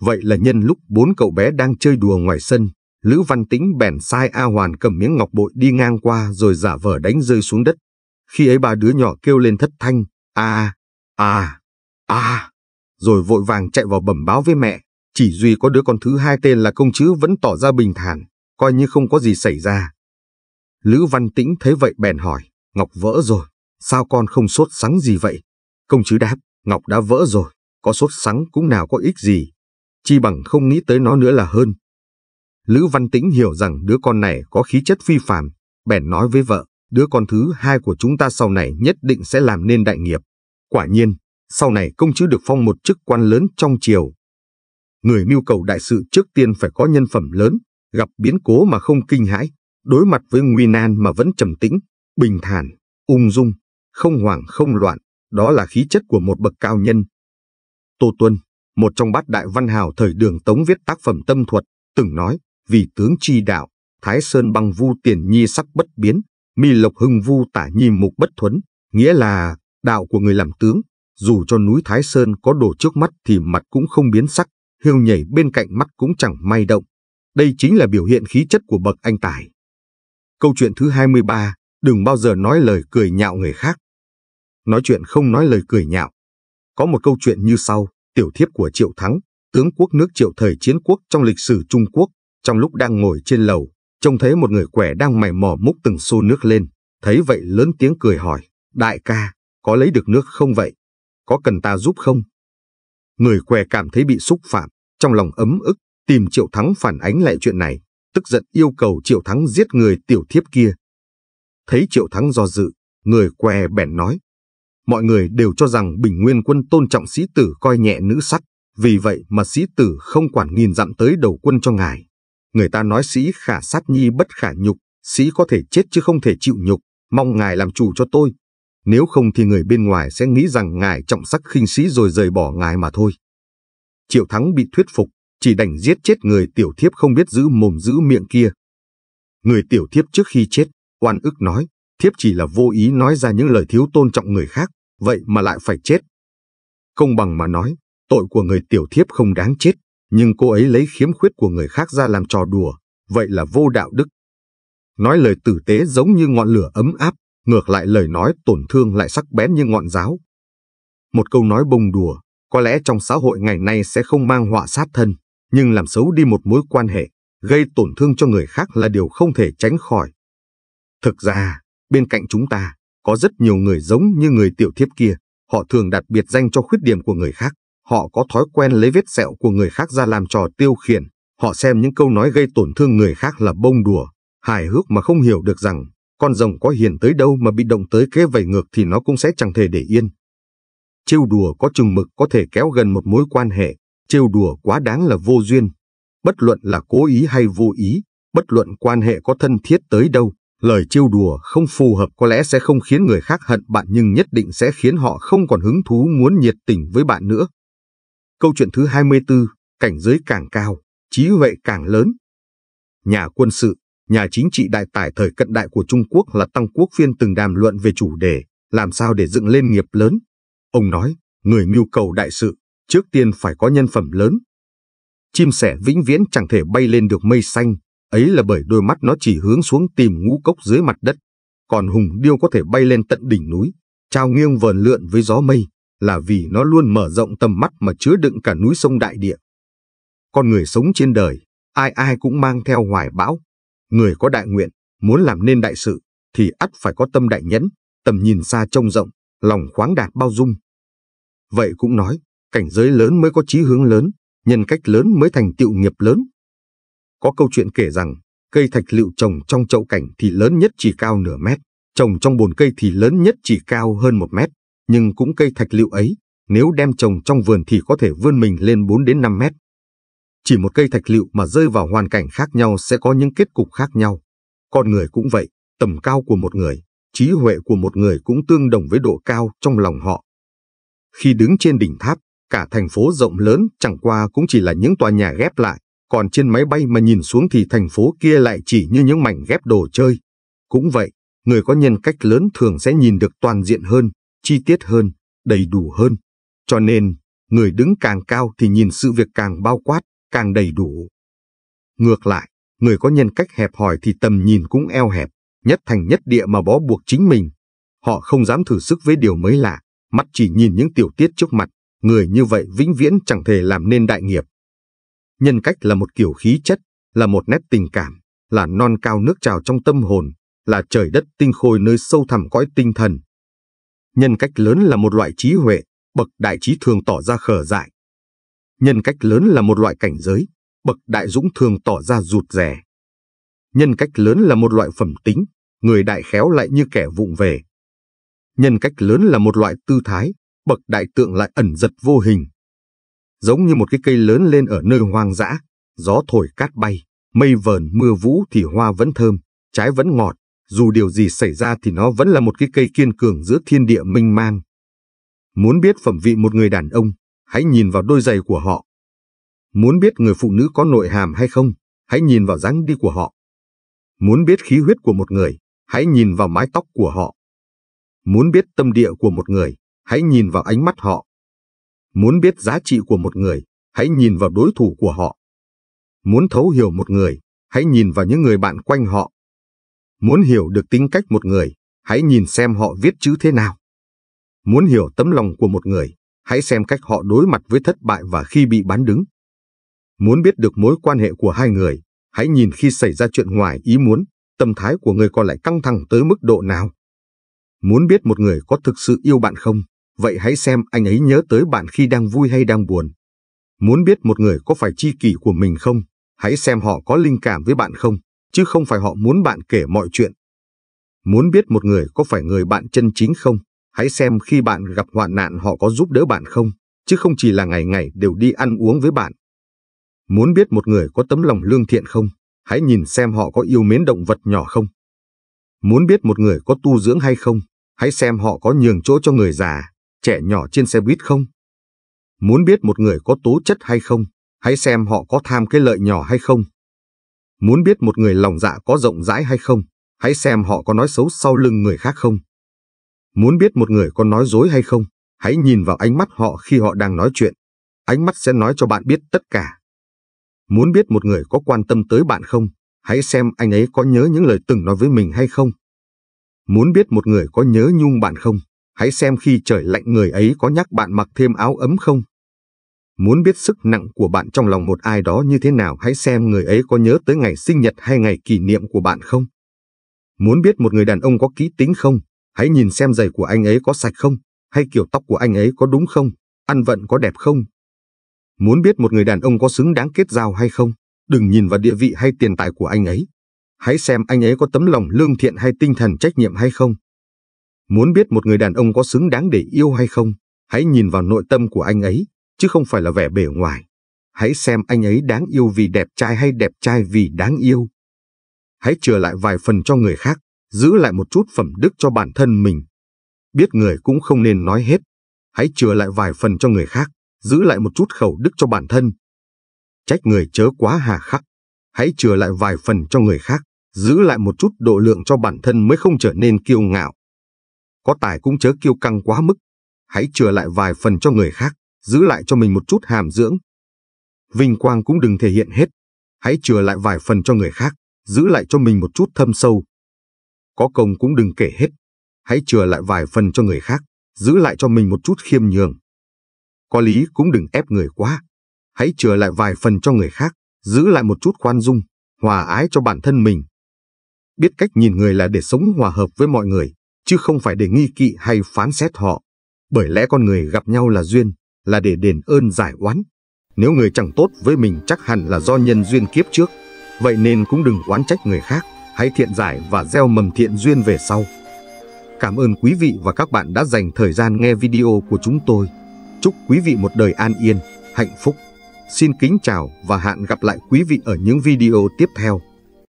Vậy là nhân lúc bốn cậu bé đang chơi đùa ngoài sân, Lữ Văn Tĩnh bèn sai A Hoàn cầm miếng ngọc bội đi ngang qua rồi giả vờ đánh rơi xuống đất. Khi ấy ba đứa nhỏ kêu lên thất thanh, a, a, a, rồi vội vàng chạy vào bẩm báo với mẹ. Chỉ duy có đứa con thứ hai tên là công chữ vẫn tỏ ra bình thản, coi như không có gì xảy ra. Lữ Văn Tĩnh thấy vậy bèn hỏi, Ngọc vỡ rồi, sao con không sốt sắng gì vậy? Công chữ đáp, Ngọc đã vỡ rồi, có sốt sắng cũng nào có ích gì. Chi bằng không nghĩ tới nó nữa là hơn. Lữ Văn Tĩnh hiểu rằng đứa con này có khí chất phi phàm, bèn nói với vợ, đứa con thứ hai của chúng ta sau này nhất định sẽ làm nên đại nghiệp. Quả nhiên, sau này công chữ được phong một chức quan lớn trong triều, người mưu cầu đại sự trước tiên phải có nhân phẩm lớn, gặp biến cố mà không kinh hãi, đối mặt với nguy nan mà vẫn trầm tĩnh, bình thản, ung dung, không hoảng không loạn, đó là khí chất của một bậc cao nhân. Tô Tuân, một trong bát đại văn hào thời đường Tống viết tác phẩm tâm thuật, từng nói, vì tướng chi đạo, Thái Sơn băng vu tiền nhi sắc bất biến, mi lộc hưng vu tả nhi mục bất thuấn, nghĩa là đạo của người làm tướng, dù cho núi Thái Sơn có đổ trước mắt thì mặt cũng không biến sắc, hươu nhảy bên cạnh mắt cũng chẳng may động. Đây chính là biểu hiện khí chất của bậc anh tài. Câu chuyện thứ 23, đừng bao giờ nói lời cười nhạo người khác. Nói chuyện không nói lời cười nhạo. Có một câu chuyện như sau, tiểu thiếp của Triệu Thắng, tướng quốc nước Triệu thời chiến quốc trong lịch sử Trung Quốc, trong lúc đang ngồi trên lầu, trông thấy một người quẻ đang mày mò múc từng xô nước lên, thấy vậy lớn tiếng cười hỏi, đại ca, có lấy được nước không vậy? Có cần ta giúp không? người què cảm thấy bị xúc phạm, trong lòng ấm ức, tìm Triệu Thắng phản ánh lại chuyện này, tức giận yêu cầu Triệu Thắng giết người tiểu thiếp kia. Thấy Triệu Thắng do dự, người què bèn nói. Mọi người đều cho rằng Bình Nguyên quân tôn trọng sĩ tử coi nhẹ nữ sắc, vì vậy mà sĩ tử không quản nghìn dặm tới đầu quân cho ngài. Người ta nói sĩ khả sát nhi bất khả nhục, sĩ có thể chết chứ không thể chịu nhục, mong ngài làm chủ cho tôi, nếu không thì người bên ngoài sẽ nghĩ rằng ngài trọng sắc khinh sĩ rồi rời bỏ ngài mà thôi. Triệu Thắng bị thuyết phục, chỉ đành giết chết người tiểu thiếp không biết giữ mồm giữ miệng kia. Người tiểu thiếp trước khi chết, oan ức nói, thiếp chỉ là vô ý nói ra những lời thiếu tôn trọng người khác, vậy mà lại phải chết. Công bằng mà nói, tội của người tiểu thiếp không đáng chết, nhưng cô ấy lấy khiếm khuyết của người khác ra làm trò đùa, vậy là vô đạo đức. Nói lời tử tế giống như ngọn lửa ấm áp, ngược lại lời nói tổn thương lại sắc bén như ngọn giáo. Một câu nói bông đùa, có lẽ trong xã hội ngày nay sẽ không mang họa sát thân, nhưng làm xấu đi một mối quan hệ, gây tổn thương cho người khác là điều không thể tránh khỏi. Thực ra, bên cạnh chúng ta, có rất nhiều người giống như người tiểu thiếp kia, họ thường đặt biệt danh cho khuyết điểm của người khác, họ có thói quen lấy vết sẹo của người khác ra làm trò tiêu khiển, họ xem những câu nói gây tổn thương người khác là bông đùa, hài hước mà không hiểu được rằng con rồng có hiền tới đâu mà bị động tới kế vẩy ngược thì nó cũng sẽ chẳng thể để yên. Trêu đùa có chừng mực có thể kéo gần một mối quan hệ, trêu đùa quá đáng là vô duyên. Bất luận là cố ý hay vô ý, bất luận quan hệ có thân thiết tới đâu, lời trêu đùa không phù hợp có lẽ sẽ không khiến người khác hận bạn nhưng nhất định sẽ khiến họ không còn hứng thú muốn nhiệt tình với bạn nữa. Câu chuyện thứ 24, cảnh giới càng cao, trí huệ càng lớn. Nhà quân sự nhà chính trị đại tải thời cận đại của Trung Quốc là Tăng Quốc Phiên từng đàm luận về chủ đề làm sao để dựng lên nghiệp lớn. Ông nói, người mưu cầu đại sự, trước tiên phải có nhân phẩm lớn. Chim sẻ vĩnh viễn chẳng thể bay lên được mây xanh, ấy là bởi đôi mắt nó chỉ hướng xuống tìm ngũ cốc dưới mặt đất. Còn hùng điêu có thể bay lên tận đỉnh núi, trao nghiêng vờn lượn với gió mây, là vì nó luôn mở rộng tầm mắt mà chứa đựng cả núi sông đại địa. Con người sống trên đời, ai ai cũng mang theo hoài bão, Người có đại nguyện, muốn làm nên đại sự, thì ắt phải có tâm đại nhẫn, tầm nhìn xa trông rộng, lòng khoáng đạt bao dung. Vậy cũng nói, cảnh giới lớn mới có chí hướng lớn, nhân cách lớn mới thành tựu nghiệp lớn. Có câu chuyện kể rằng, cây thạch liệu trồng trong chậu cảnh thì lớn nhất chỉ cao nửa mét, trồng trong bồn cây thì lớn nhất chỉ cao hơn một mét, nhưng cũng cây thạch liệu ấy, nếu đem trồng trong vườn thì có thể vươn mình lên 4 đến 5 mét. Chỉ một cây thạch lựu mà rơi vào hoàn cảnh khác nhau sẽ có những kết cục khác nhau. Con người cũng vậy, tầm cao của một người, trí huệ của một người cũng tương đồng với độ cao trong lòng họ. Khi đứng trên đỉnh tháp, cả thành phố rộng lớn chẳng qua cũng chỉ là những tòa nhà ghép lại, còn trên máy bay mà nhìn xuống thì thành phố kia lại chỉ như những mảnh ghép đồ chơi. Cũng vậy, người có nhân cách lớn thường sẽ nhìn được toàn diện hơn, chi tiết hơn, đầy đủ hơn. Cho nên, người đứng càng cao thì nhìn sự việc càng bao quát, càng đầy đủ. Ngược lại, người có nhân cách hẹp hòi thì tầm nhìn cũng eo hẹp, nhất thành nhất địa mà bó buộc chính mình. Họ không dám thử sức với điều mới lạ, mắt chỉ nhìn những tiểu tiết trước mặt, người như vậy vĩnh viễn chẳng thể làm nên đại nghiệp. Nhân cách là một kiểu khí chất, là một nét tình cảm, là non cao nước trào trong tâm hồn, là trời đất tinh khôi nơi sâu thẳm cõi tinh thần. Nhân cách lớn là một loại trí huệ, bậc đại trí thường tỏ ra khờ dại, Nhân cách lớn là một loại cảnh giới, bậc đại dũng thường tỏ ra rụt rè. Nhân cách lớn là một loại phẩm tính, người đại khéo lại như kẻ vụng về. Nhân cách lớn là một loại tư thái, bậc đại tượng lại ẩn giật vô hình. Giống như một cái cây lớn lên ở nơi hoang dã, gió thổi cát bay, mây vờn mưa vũ thì hoa vẫn thơm, trái vẫn ngọt, dù điều gì xảy ra thì nó vẫn là một cái cây kiên cường giữa thiên địa minh mang. Muốn biết phẩm vị một người đàn ông, hãy nhìn vào đôi giày của họ. Muốn biết người phụ nữ có nội hàm hay không, hãy nhìn vào dáng đi của họ. Muốn biết khí huyết của một người, hãy nhìn vào mái tóc của họ. Muốn biết tâm địa của một người, hãy nhìn vào ánh mắt họ. Muốn biết giá trị của một người, hãy nhìn vào đối thủ của họ. Muốn thấu hiểu một người, hãy nhìn vào những người bạn quanh họ. Muốn hiểu được tính cách một người, hãy nhìn xem họ viết chữ thế nào. Muốn hiểu tấm lòng của một người, Hãy xem cách họ đối mặt với thất bại và khi bị bán đứng. Muốn biết được mối quan hệ của hai người, hãy nhìn khi xảy ra chuyện ngoài ý muốn, tâm thái của người còn lại căng thẳng tới mức độ nào. Muốn biết một người có thực sự yêu bạn không, vậy hãy xem anh ấy nhớ tới bạn khi đang vui hay đang buồn. Muốn biết một người có phải tri kỷ của mình không, hãy xem họ có linh cảm với bạn không, chứ không phải họ muốn bạn kể mọi chuyện. Muốn biết một người có phải người bạn chân chính không, Hãy xem khi bạn gặp hoạn nạn họ có giúp đỡ bạn không, chứ không chỉ là ngày ngày đều đi ăn uống với bạn. Muốn biết một người có tấm lòng lương thiện không, hãy nhìn xem họ có yêu mến động vật nhỏ không. Muốn biết một người có tu dưỡng hay không, hãy xem họ có nhường chỗ cho người già, trẻ nhỏ trên xe buýt không. Muốn biết một người có tố chất hay không, hãy xem họ có tham cái lợi nhỏ hay không. Muốn biết một người lòng dạ có rộng rãi hay không, hãy xem họ có nói xấu sau lưng người khác không. Muốn biết một người có nói dối hay không, hãy nhìn vào ánh mắt họ khi họ đang nói chuyện. Ánh mắt sẽ nói cho bạn biết tất cả. Muốn biết một người có quan tâm tới bạn không, hãy xem anh ấy có nhớ những lời từng nói với mình hay không. Muốn biết một người có nhớ nhung bạn không, hãy xem khi trời lạnh người ấy có nhắc bạn mặc thêm áo ấm không. Muốn biết sức nặng của bạn trong lòng một ai đó như thế nào hãy xem người ấy có nhớ tới ngày sinh nhật hay ngày kỷ niệm của bạn không. Muốn biết một người đàn ông có ký tính không, Hãy nhìn xem giày của anh ấy có sạch không, hay kiểu tóc của anh ấy có đúng không, ăn vận có đẹp không. Muốn biết một người đàn ông có xứng đáng kết giao hay không, đừng nhìn vào địa vị hay tiền tài của anh ấy. Hãy xem anh ấy có tấm lòng lương thiện hay tinh thần trách nhiệm hay không. Muốn biết một người đàn ông có xứng đáng để yêu hay không, hãy nhìn vào nội tâm của anh ấy, chứ không phải là vẻ bề ngoài. Hãy xem anh ấy đáng yêu vì đẹp trai hay đẹp trai vì đáng yêu. Hãy trở lại vài phần cho người khác, giữ lại một chút phẩm đức cho bản thân mình. Biết người cũng không nên nói hết, hãy chừa lại vài phần cho người khác, giữ lại một chút khẩu đức cho bản thân. Trách người chớ quá hà khắc, hãy chừa lại vài phần cho người khác, giữ lại một chút độ lượng cho bản thân mới không trở nên kiêu ngạo. Có tài cũng chớ kiêu căng quá mức, hãy chừa lại vài phần cho người khác, giữ lại cho mình một chút hàm dưỡng. Vinh quang cũng đừng thể hiện hết, hãy chừa lại vài phần cho người khác, giữ lại cho mình một chút thâm sâu có công cũng đừng kể hết, hãy chừa lại vài phần cho người khác, giữ lại cho mình một chút khiêm nhường. Có lý cũng đừng ép người quá, hãy chừa lại vài phần cho người khác, giữ lại một chút khoan dung, hòa ái cho bản thân mình. Biết cách nhìn người là để sống hòa hợp với mọi người, chứ không phải để nghi kỵ hay phán xét họ. Bởi lẽ con người gặp nhau là duyên, là để đền ơn giải oán. Nếu người chẳng tốt với mình chắc hẳn là do nhân duyên kiếp trước, vậy nên cũng đừng oán trách người khác hãy thiện giải và gieo mầm thiện duyên về sau. Cảm ơn quý vị và các bạn đã dành thời gian nghe video của chúng tôi. Chúc quý vị một đời an yên, hạnh phúc. Xin kính chào và hẹn gặp lại quý vị ở những video tiếp theo.